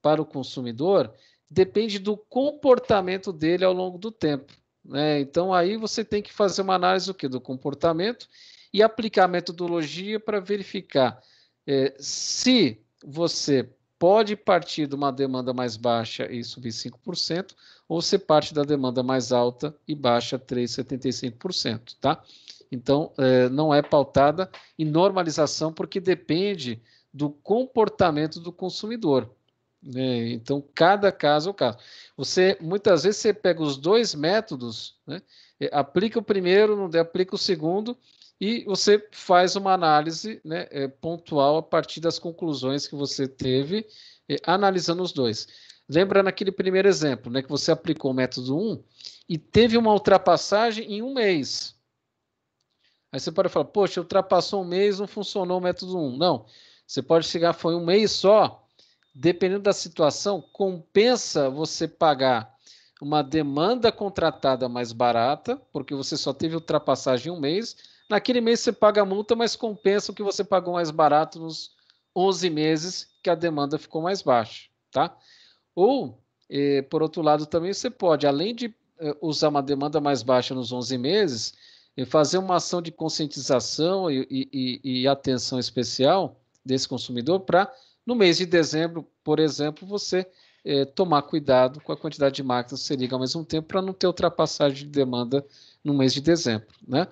para o consumidor depende do comportamento dele ao longo do tempo. Né? Então, aí você tem que fazer uma análise do, que do comportamento e aplicar a metodologia para verificar é, se você pode partir de uma demanda mais baixa e subir 5%, ou você parte da demanda mais alta e baixa 3,75%, tá? Então, é, não é pautada em normalização, porque depende do comportamento do consumidor. Né? Então, cada caso é o caso. Você, muitas vezes, você pega os dois métodos, né? É, aplica o primeiro, não aplica o segundo, e você faz uma análise né, é, pontual a partir das conclusões que você teve, é, analisando os dois. Lembra naquele primeiro exemplo, né, que você aplicou o método 1 e teve uma ultrapassagem em um mês. Aí você pode falar, poxa, ultrapassou um mês, não funcionou o método 1. Não, você pode chegar, foi um mês só, dependendo da situação, compensa você pagar uma demanda contratada mais barata, porque você só teve ultrapassagem em um mês, Naquele mês você paga a multa, mas compensa o que você pagou mais barato nos 11 meses que a demanda ficou mais baixa, tá? Ou, eh, por outro lado, também você pode, além de eh, usar uma demanda mais baixa nos 11 meses, eh, fazer uma ação de conscientização e, e, e, e atenção especial desse consumidor para, no mês de dezembro, por exemplo, você eh, tomar cuidado com a quantidade de máquinas que você liga ao mesmo tempo para não ter ultrapassagem de demanda no mês de dezembro. Né?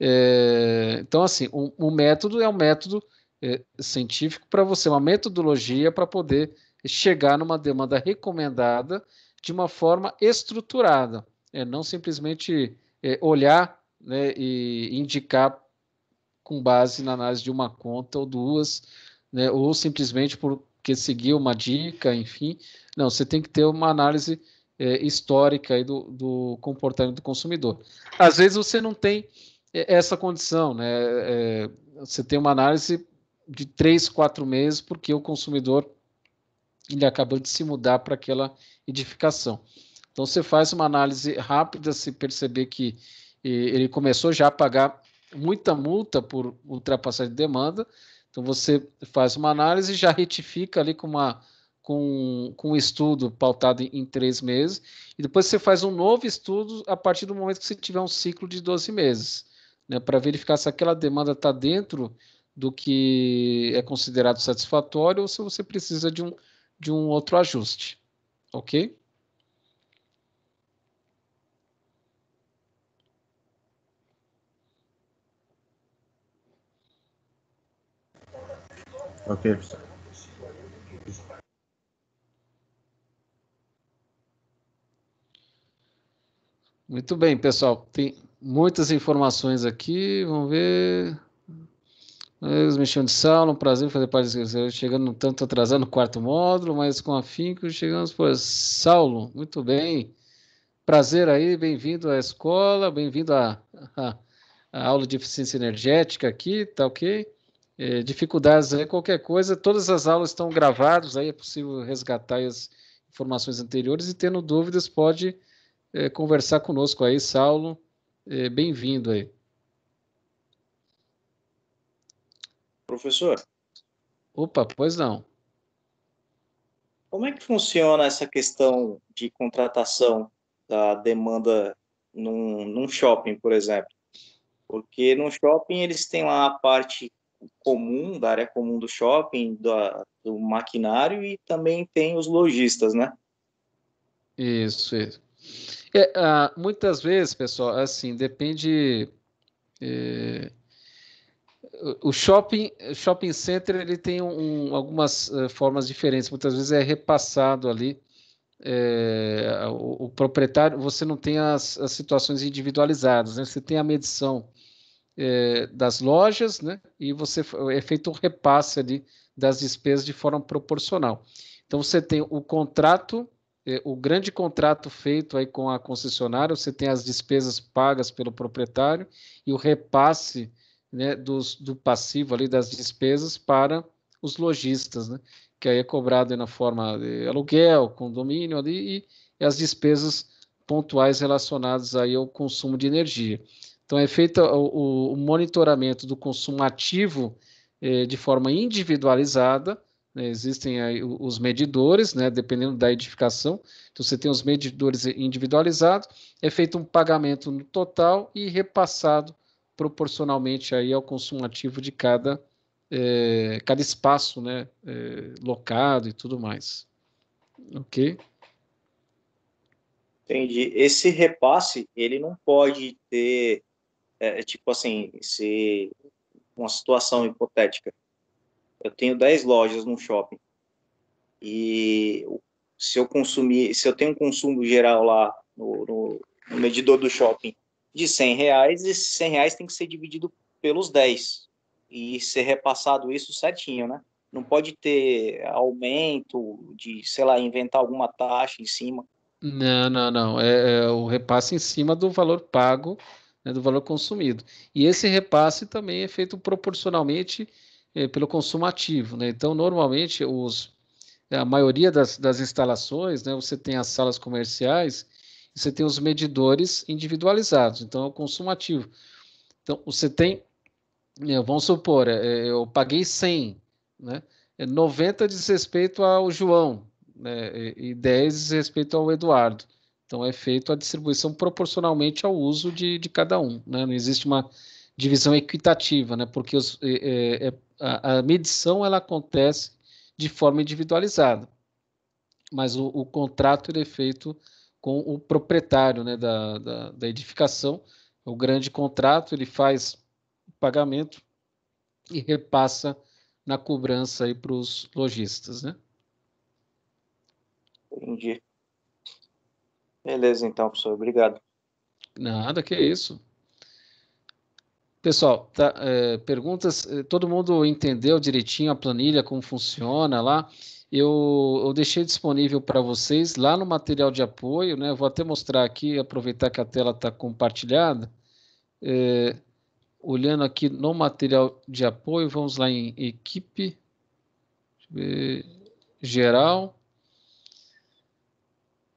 É, então, assim, o, método é um método é, científico para você, uma metodologia para poder chegar numa demanda recomendada de uma forma estruturada, é, não simplesmente é, olhar né, e indicar com base na análise de uma conta ou duas, né, ou simplesmente porque seguir uma dica, enfim. Não, você tem que ter uma análise é, histórica aí do, do comportamento do consumidor. Às vezes você não tem é, essa condição, né? É, você tem uma análise de três, quatro meses, porque o consumidor ele acabou de se mudar para aquela edificação. Então você faz uma análise rápida, se perceber que ele começou já a pagar muita multa por ultrapassar de demanda, então você faz uma análise já retifica ali com uma com, com um estudo pautado em, em três meses, e depois você faz um novo estudo a partir do momento que você tiver um ciclo de 12 meses, né, para verificar se aquela demanda está dentro do que é considerado satisfatório ou se você precisa de um, de um outro ajuste. Ok? Ok, professor. Muito bem, pessoal. Tem muitas informações aqui. Vamos ver. Mexendo de Saulo, um prazer fazer parte desse Chegando tanto atrasado no quarto módulo, mas com afinco chegamos por Saulo. Muito bem. Prazer aí, bem-vindo à escola, bem-vindo à, à, à, aula de eficiência energética aqui, tá ok? É, dificuldades aí, qualquer coisa, todas as aulas estão gravadas, aí é possível resgatar as informações anteriores e tendo dúvidas pode é, conversar conosco aí, Saulo. É, Bem-vindo aí. Professor? Opa, pois não. Como é que funciona essa questão de contratação da demanda num, num shopping, por exemplo? Porque no shopping eles têm lá a parte comum, da área comum do shopping, do, do maquinário e também tem os lojistas, né? Isso, isso. É, ah, muitas vezes, pessoal, assim, depende. É, o shopping, shopping center ele tem um, algumas uh, formas diferentes. Muitas vezes é repassado ali. É, o, o, proprietário, você não tem as, as situações individualizadas, né? Você tem a medição é, das lojas, né? E você é feito um repasse ali das despesas de forma proporcional. Então você tem o contrato é, o grande contrato feito aí com a concessionária, você tem as despesas pagas pelo proprietário e o repasse né, dos, do passivo ali das despesas para os lojistas, né, que aí é cobrado na forma de aluguel, condomínio ali e, as despesas pontuais relacionadas aí ao consumo de energia. Então é feito o, o monitoramento do consumo ativo eh, de forma individualizada né, existem aí os medidores, né, dependendo da edificação. Então, você tem os medidores individualizados, é feito um pagamento no total e repassado proporcionalmente aí ao consumo ativo de cada, é, cada espaço né, é, locado e tudo mais. Ok? Entendi. Esse repasse, ele não pode ter, é, tipo assim, ser uma situação hipotética eu tenho 10 lojas no shopping. E se eu consumir, se eu tenho um consumo geral lá no, no, no medidor do shopping de 100 reais, esses 100 reais tem que ser dividido pelos 10 e ser repassado isso certinho, né? Não pode ter aumento de, sei lá, inventar alguma taxa em cima. Não, não, não. É, é o repasse em cima do valor pago, né, do valor consumido. E esse repasse também é feito proporcionalmente eh, pelo consumo ativo. Né? Então, normalmente, os, eh, a maioria das, das instalações, né, você tem as salas comerciais, você tem os medidores individualizados, então é o consumo ativo. Então, você tem, né, vamos supor, eh, eu paguei 100, né? 90 é diz respeito ao João né? e 10 diz respeito ao Eduardo. Então, é feito a distribuição proporcionalmente ao uso de, de cada um. Né? Não existe uma divisão equitativa, né? porque os, é, é, a, a medição ela acontece de forma individualizada, mas o, o contrato é feito com o proprietário né, da, da, da edificação, o grande contrato, ele faz o pagamento e repassa na cobrança aí para os lojistas, né? Entendi. Beleza, então, professor. Obrigado. Nada, que é isso. Pessoal, tá, é, perguntas. É, todo mundo entendeu direitinho a planilha, como funciona lá? Eu, eu deixei disponível para vocês lá no material de apoio, né? Vou até mostrar aqui, aproveitar que a tela está compartilhada. É, olhando aqui no material de apoio, vamos lá em equipe ver, geral.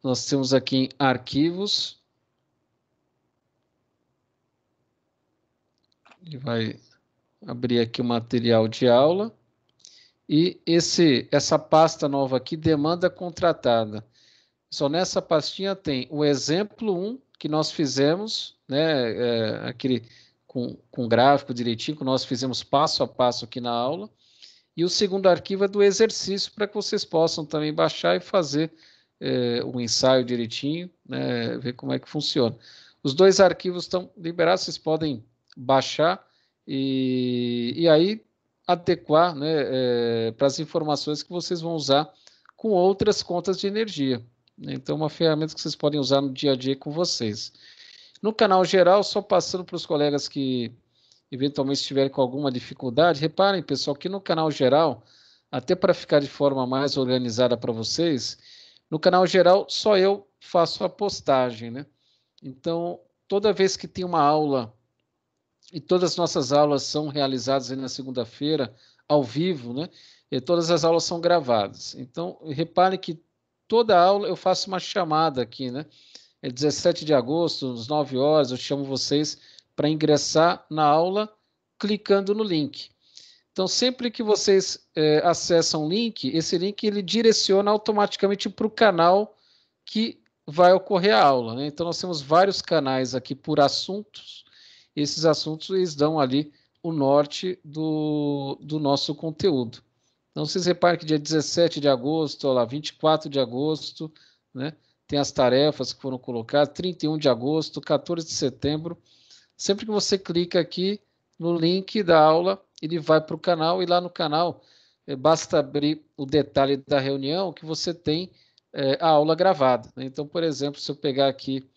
Nós temos aqui em arquivos. Ele vai abrir aqui o material de aula. E esse, essa pasta nova aqui, demanda contratada. Só nessa pastinha tem o exemplo 1 que nós fizemos, né, é, aquele com, com gráfico direitinho, que nós fizemos passo a passo aqui na aula. E o segundo arquivo é do exercício, para que vocês possam também baixar e fazer é, o ensaio direitinho, né, ver como é que funciona. Os dois arquivos estão liberados, vocês podem baixar e, e aí adequar né, é, eh, para as informações que vocês vão usar com outras contas de energia. Então, uma ferramenta que vocês podem usar no dia a dia com vocês. No canal geral, só passando para os colegas que eventualmente estiverem com alguma dificuldade, reparem, pessoal, que no canal geral, até para ficar de forma mais organizada para vocês, no canal geral só eu faço a postagem, né? Então, toda vez que tem uma aula e todas as nossas aulas são realizadas na segunda-feira, ao vivo, né? E todas as aulas são gravadas. Então, repare que toda aula eu faço uma chamada aqui, né? É 17 de agosto, às 9 horas, eu chamo vocês para ingressar na aula clicando no link. Então, sempre que vocês é, acessam o link, esse link ele direciona automaticamente para o canal que vai ocorrer a aula. Né? Então, nós temos vários canais aqui por assuntos esses assuntos eles dão ali o norte do, do nosso conteúdo. Então, vocês reparem que dia 17 de agosto, olha lá, 24 de agosto, né, tem as tarefas que foram colocadas, 31 de agosto, 14 de setembro. Sempre que você clica aqui no link da aula, ele vai para o canal e lá no canal é, basta abrir o detalhe da reunião que você tem é, a aula gravada. Né? Então, por exemplo, se eu pegar aqui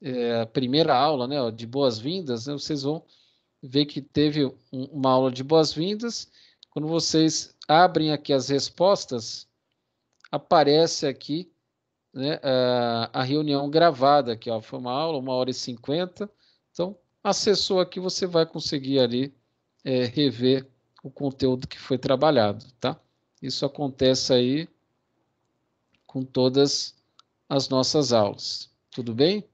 é, primeira aula né, ó, de boas-vindas, né, vocês vão ver que teve um, uma aula de boas-vindas. Quando vocês abrem aqui as respostas, aparece aqui né, a, a, reunião gravada, aqui, ó, foi uma aula, uma hora e cinquenta. Então, acessou aqui, você vai conseguir ali é, rever o conteúdo que foi trabalhado, tá? Isso acontece aí com todas as nossas aulas. Tudo bem?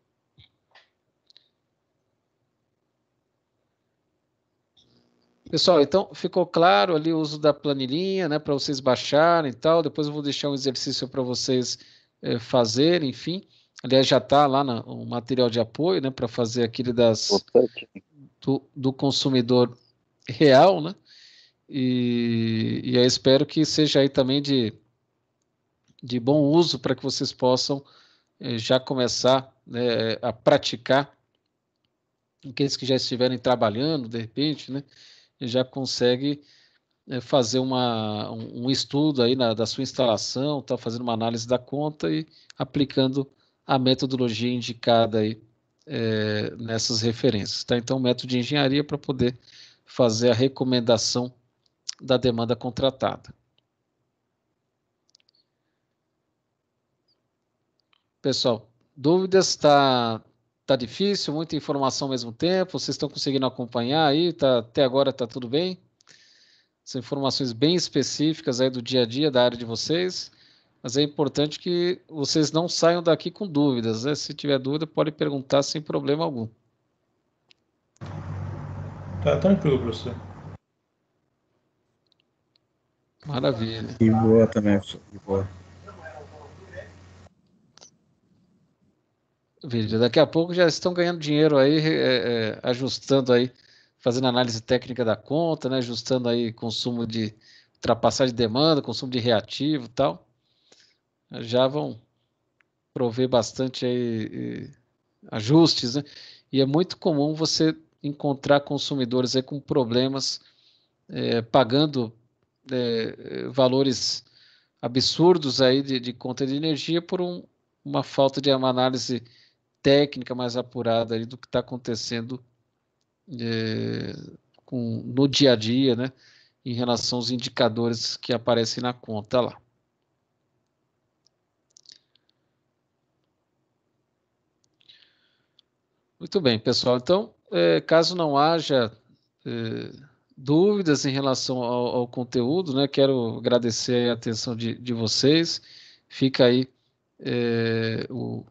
Pessoal, então ficou claro ali o uso da planilhinha, né, para vocês baixarem e tal. Depois eu vou deixar um exercício para vocês é, eh, fazerem, enfim. Aliás, já está lá na, o material de apoio, né, para fazer aquele das do, do, consumidor real, né? E, e espero que seja aí também de, de bom uso para que vocês possam é, já começar né, a praticar aqueles que já estiverem trabalhando, de repente, né? já consegue eh, fazer uma, um, estudo aí na, da sua instalação, está fazendo uma análise da conta e aplicando a metodologia indicada aí é, nessas referências. Tá? Então, método de engenharia para poder fazer a recomendação da demanda contratada. Pessoal, dúvidas? Está tá difícil, muita informação ao mesmo tempo. Vocês estão conseguindo acompanhar aí? Tá, até agora tá tudo bem? São informações bem específicas aí do dia a dia da área de vocês. Mas é importante que vocês não saiam daqui com dúvidas, né? Se tiver dúvida, pode perguntar sem problema algum. Tá tranquilo, professor. Maravilha. E boa também, professor. E boa. vídeo. Daqui a pouco já estão ganhando dinheiro aí, é, é, ajustando aí, fazendo análise técnica da conta, né? Ajustando aí consumo de ultrapassagem de demanda, consumo de reativo, tal. Já vão prover bastante aí ajustes, né? E é muito comum você encontrar consumidores aí com problemas é, pagando é, valores absurdos aí de, de, conta de energia por um, uma falta de uma análise técnica mais apurada ali do que está acontecendo é, com, no dia a dia, né? Em relação aos indicadores que aparecem na conta lá. Muito bem, pessoal. Então, é, caso não haja é, dúvidas em relação ao, ao, conteúdo, né, quero agradecer a atenção de, de vocês. Fica aí é, o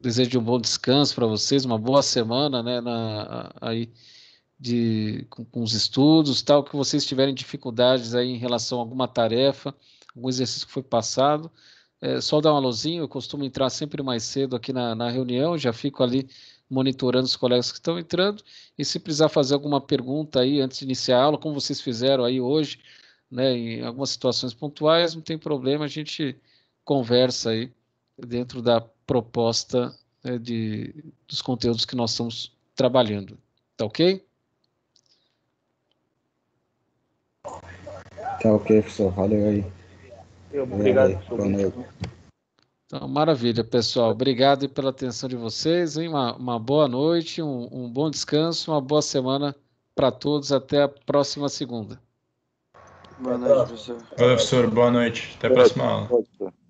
desejo um bom descanso para vocês, uma boa semana, né, na, aí de, com, com, os estudos, tal, que vocês tiverem dificuldades aí em relação a alguma tarefa, algum exercício que foi passado, é, só dar um alôzinho, eu costumo entrar sempre mais cedo aqui na, na reunião, já fico ali monitorando os colegas que estão entrando, e se precisar fazer alguma pergunta aí antes de iniciar a aula, como vocês fizeram aí hoje, né, em algumas situações pontuais, não tem problema, a gente conversa aí dentro da proposta né, de, dos conteúdos que nós estamos trabalhando. Tá ok? Tá ok, professor. Valeu aí. obrigado, professor. Então, maravilha, pessoal. Obrigado pela atenção de vocês. Hein? Uma, uma boa noite, um, um bom descanso, uma boa semana para todos. Até a próxima segunda. Boa noite, professor. Valeu, professor. Boa noite. Até a próxima aula.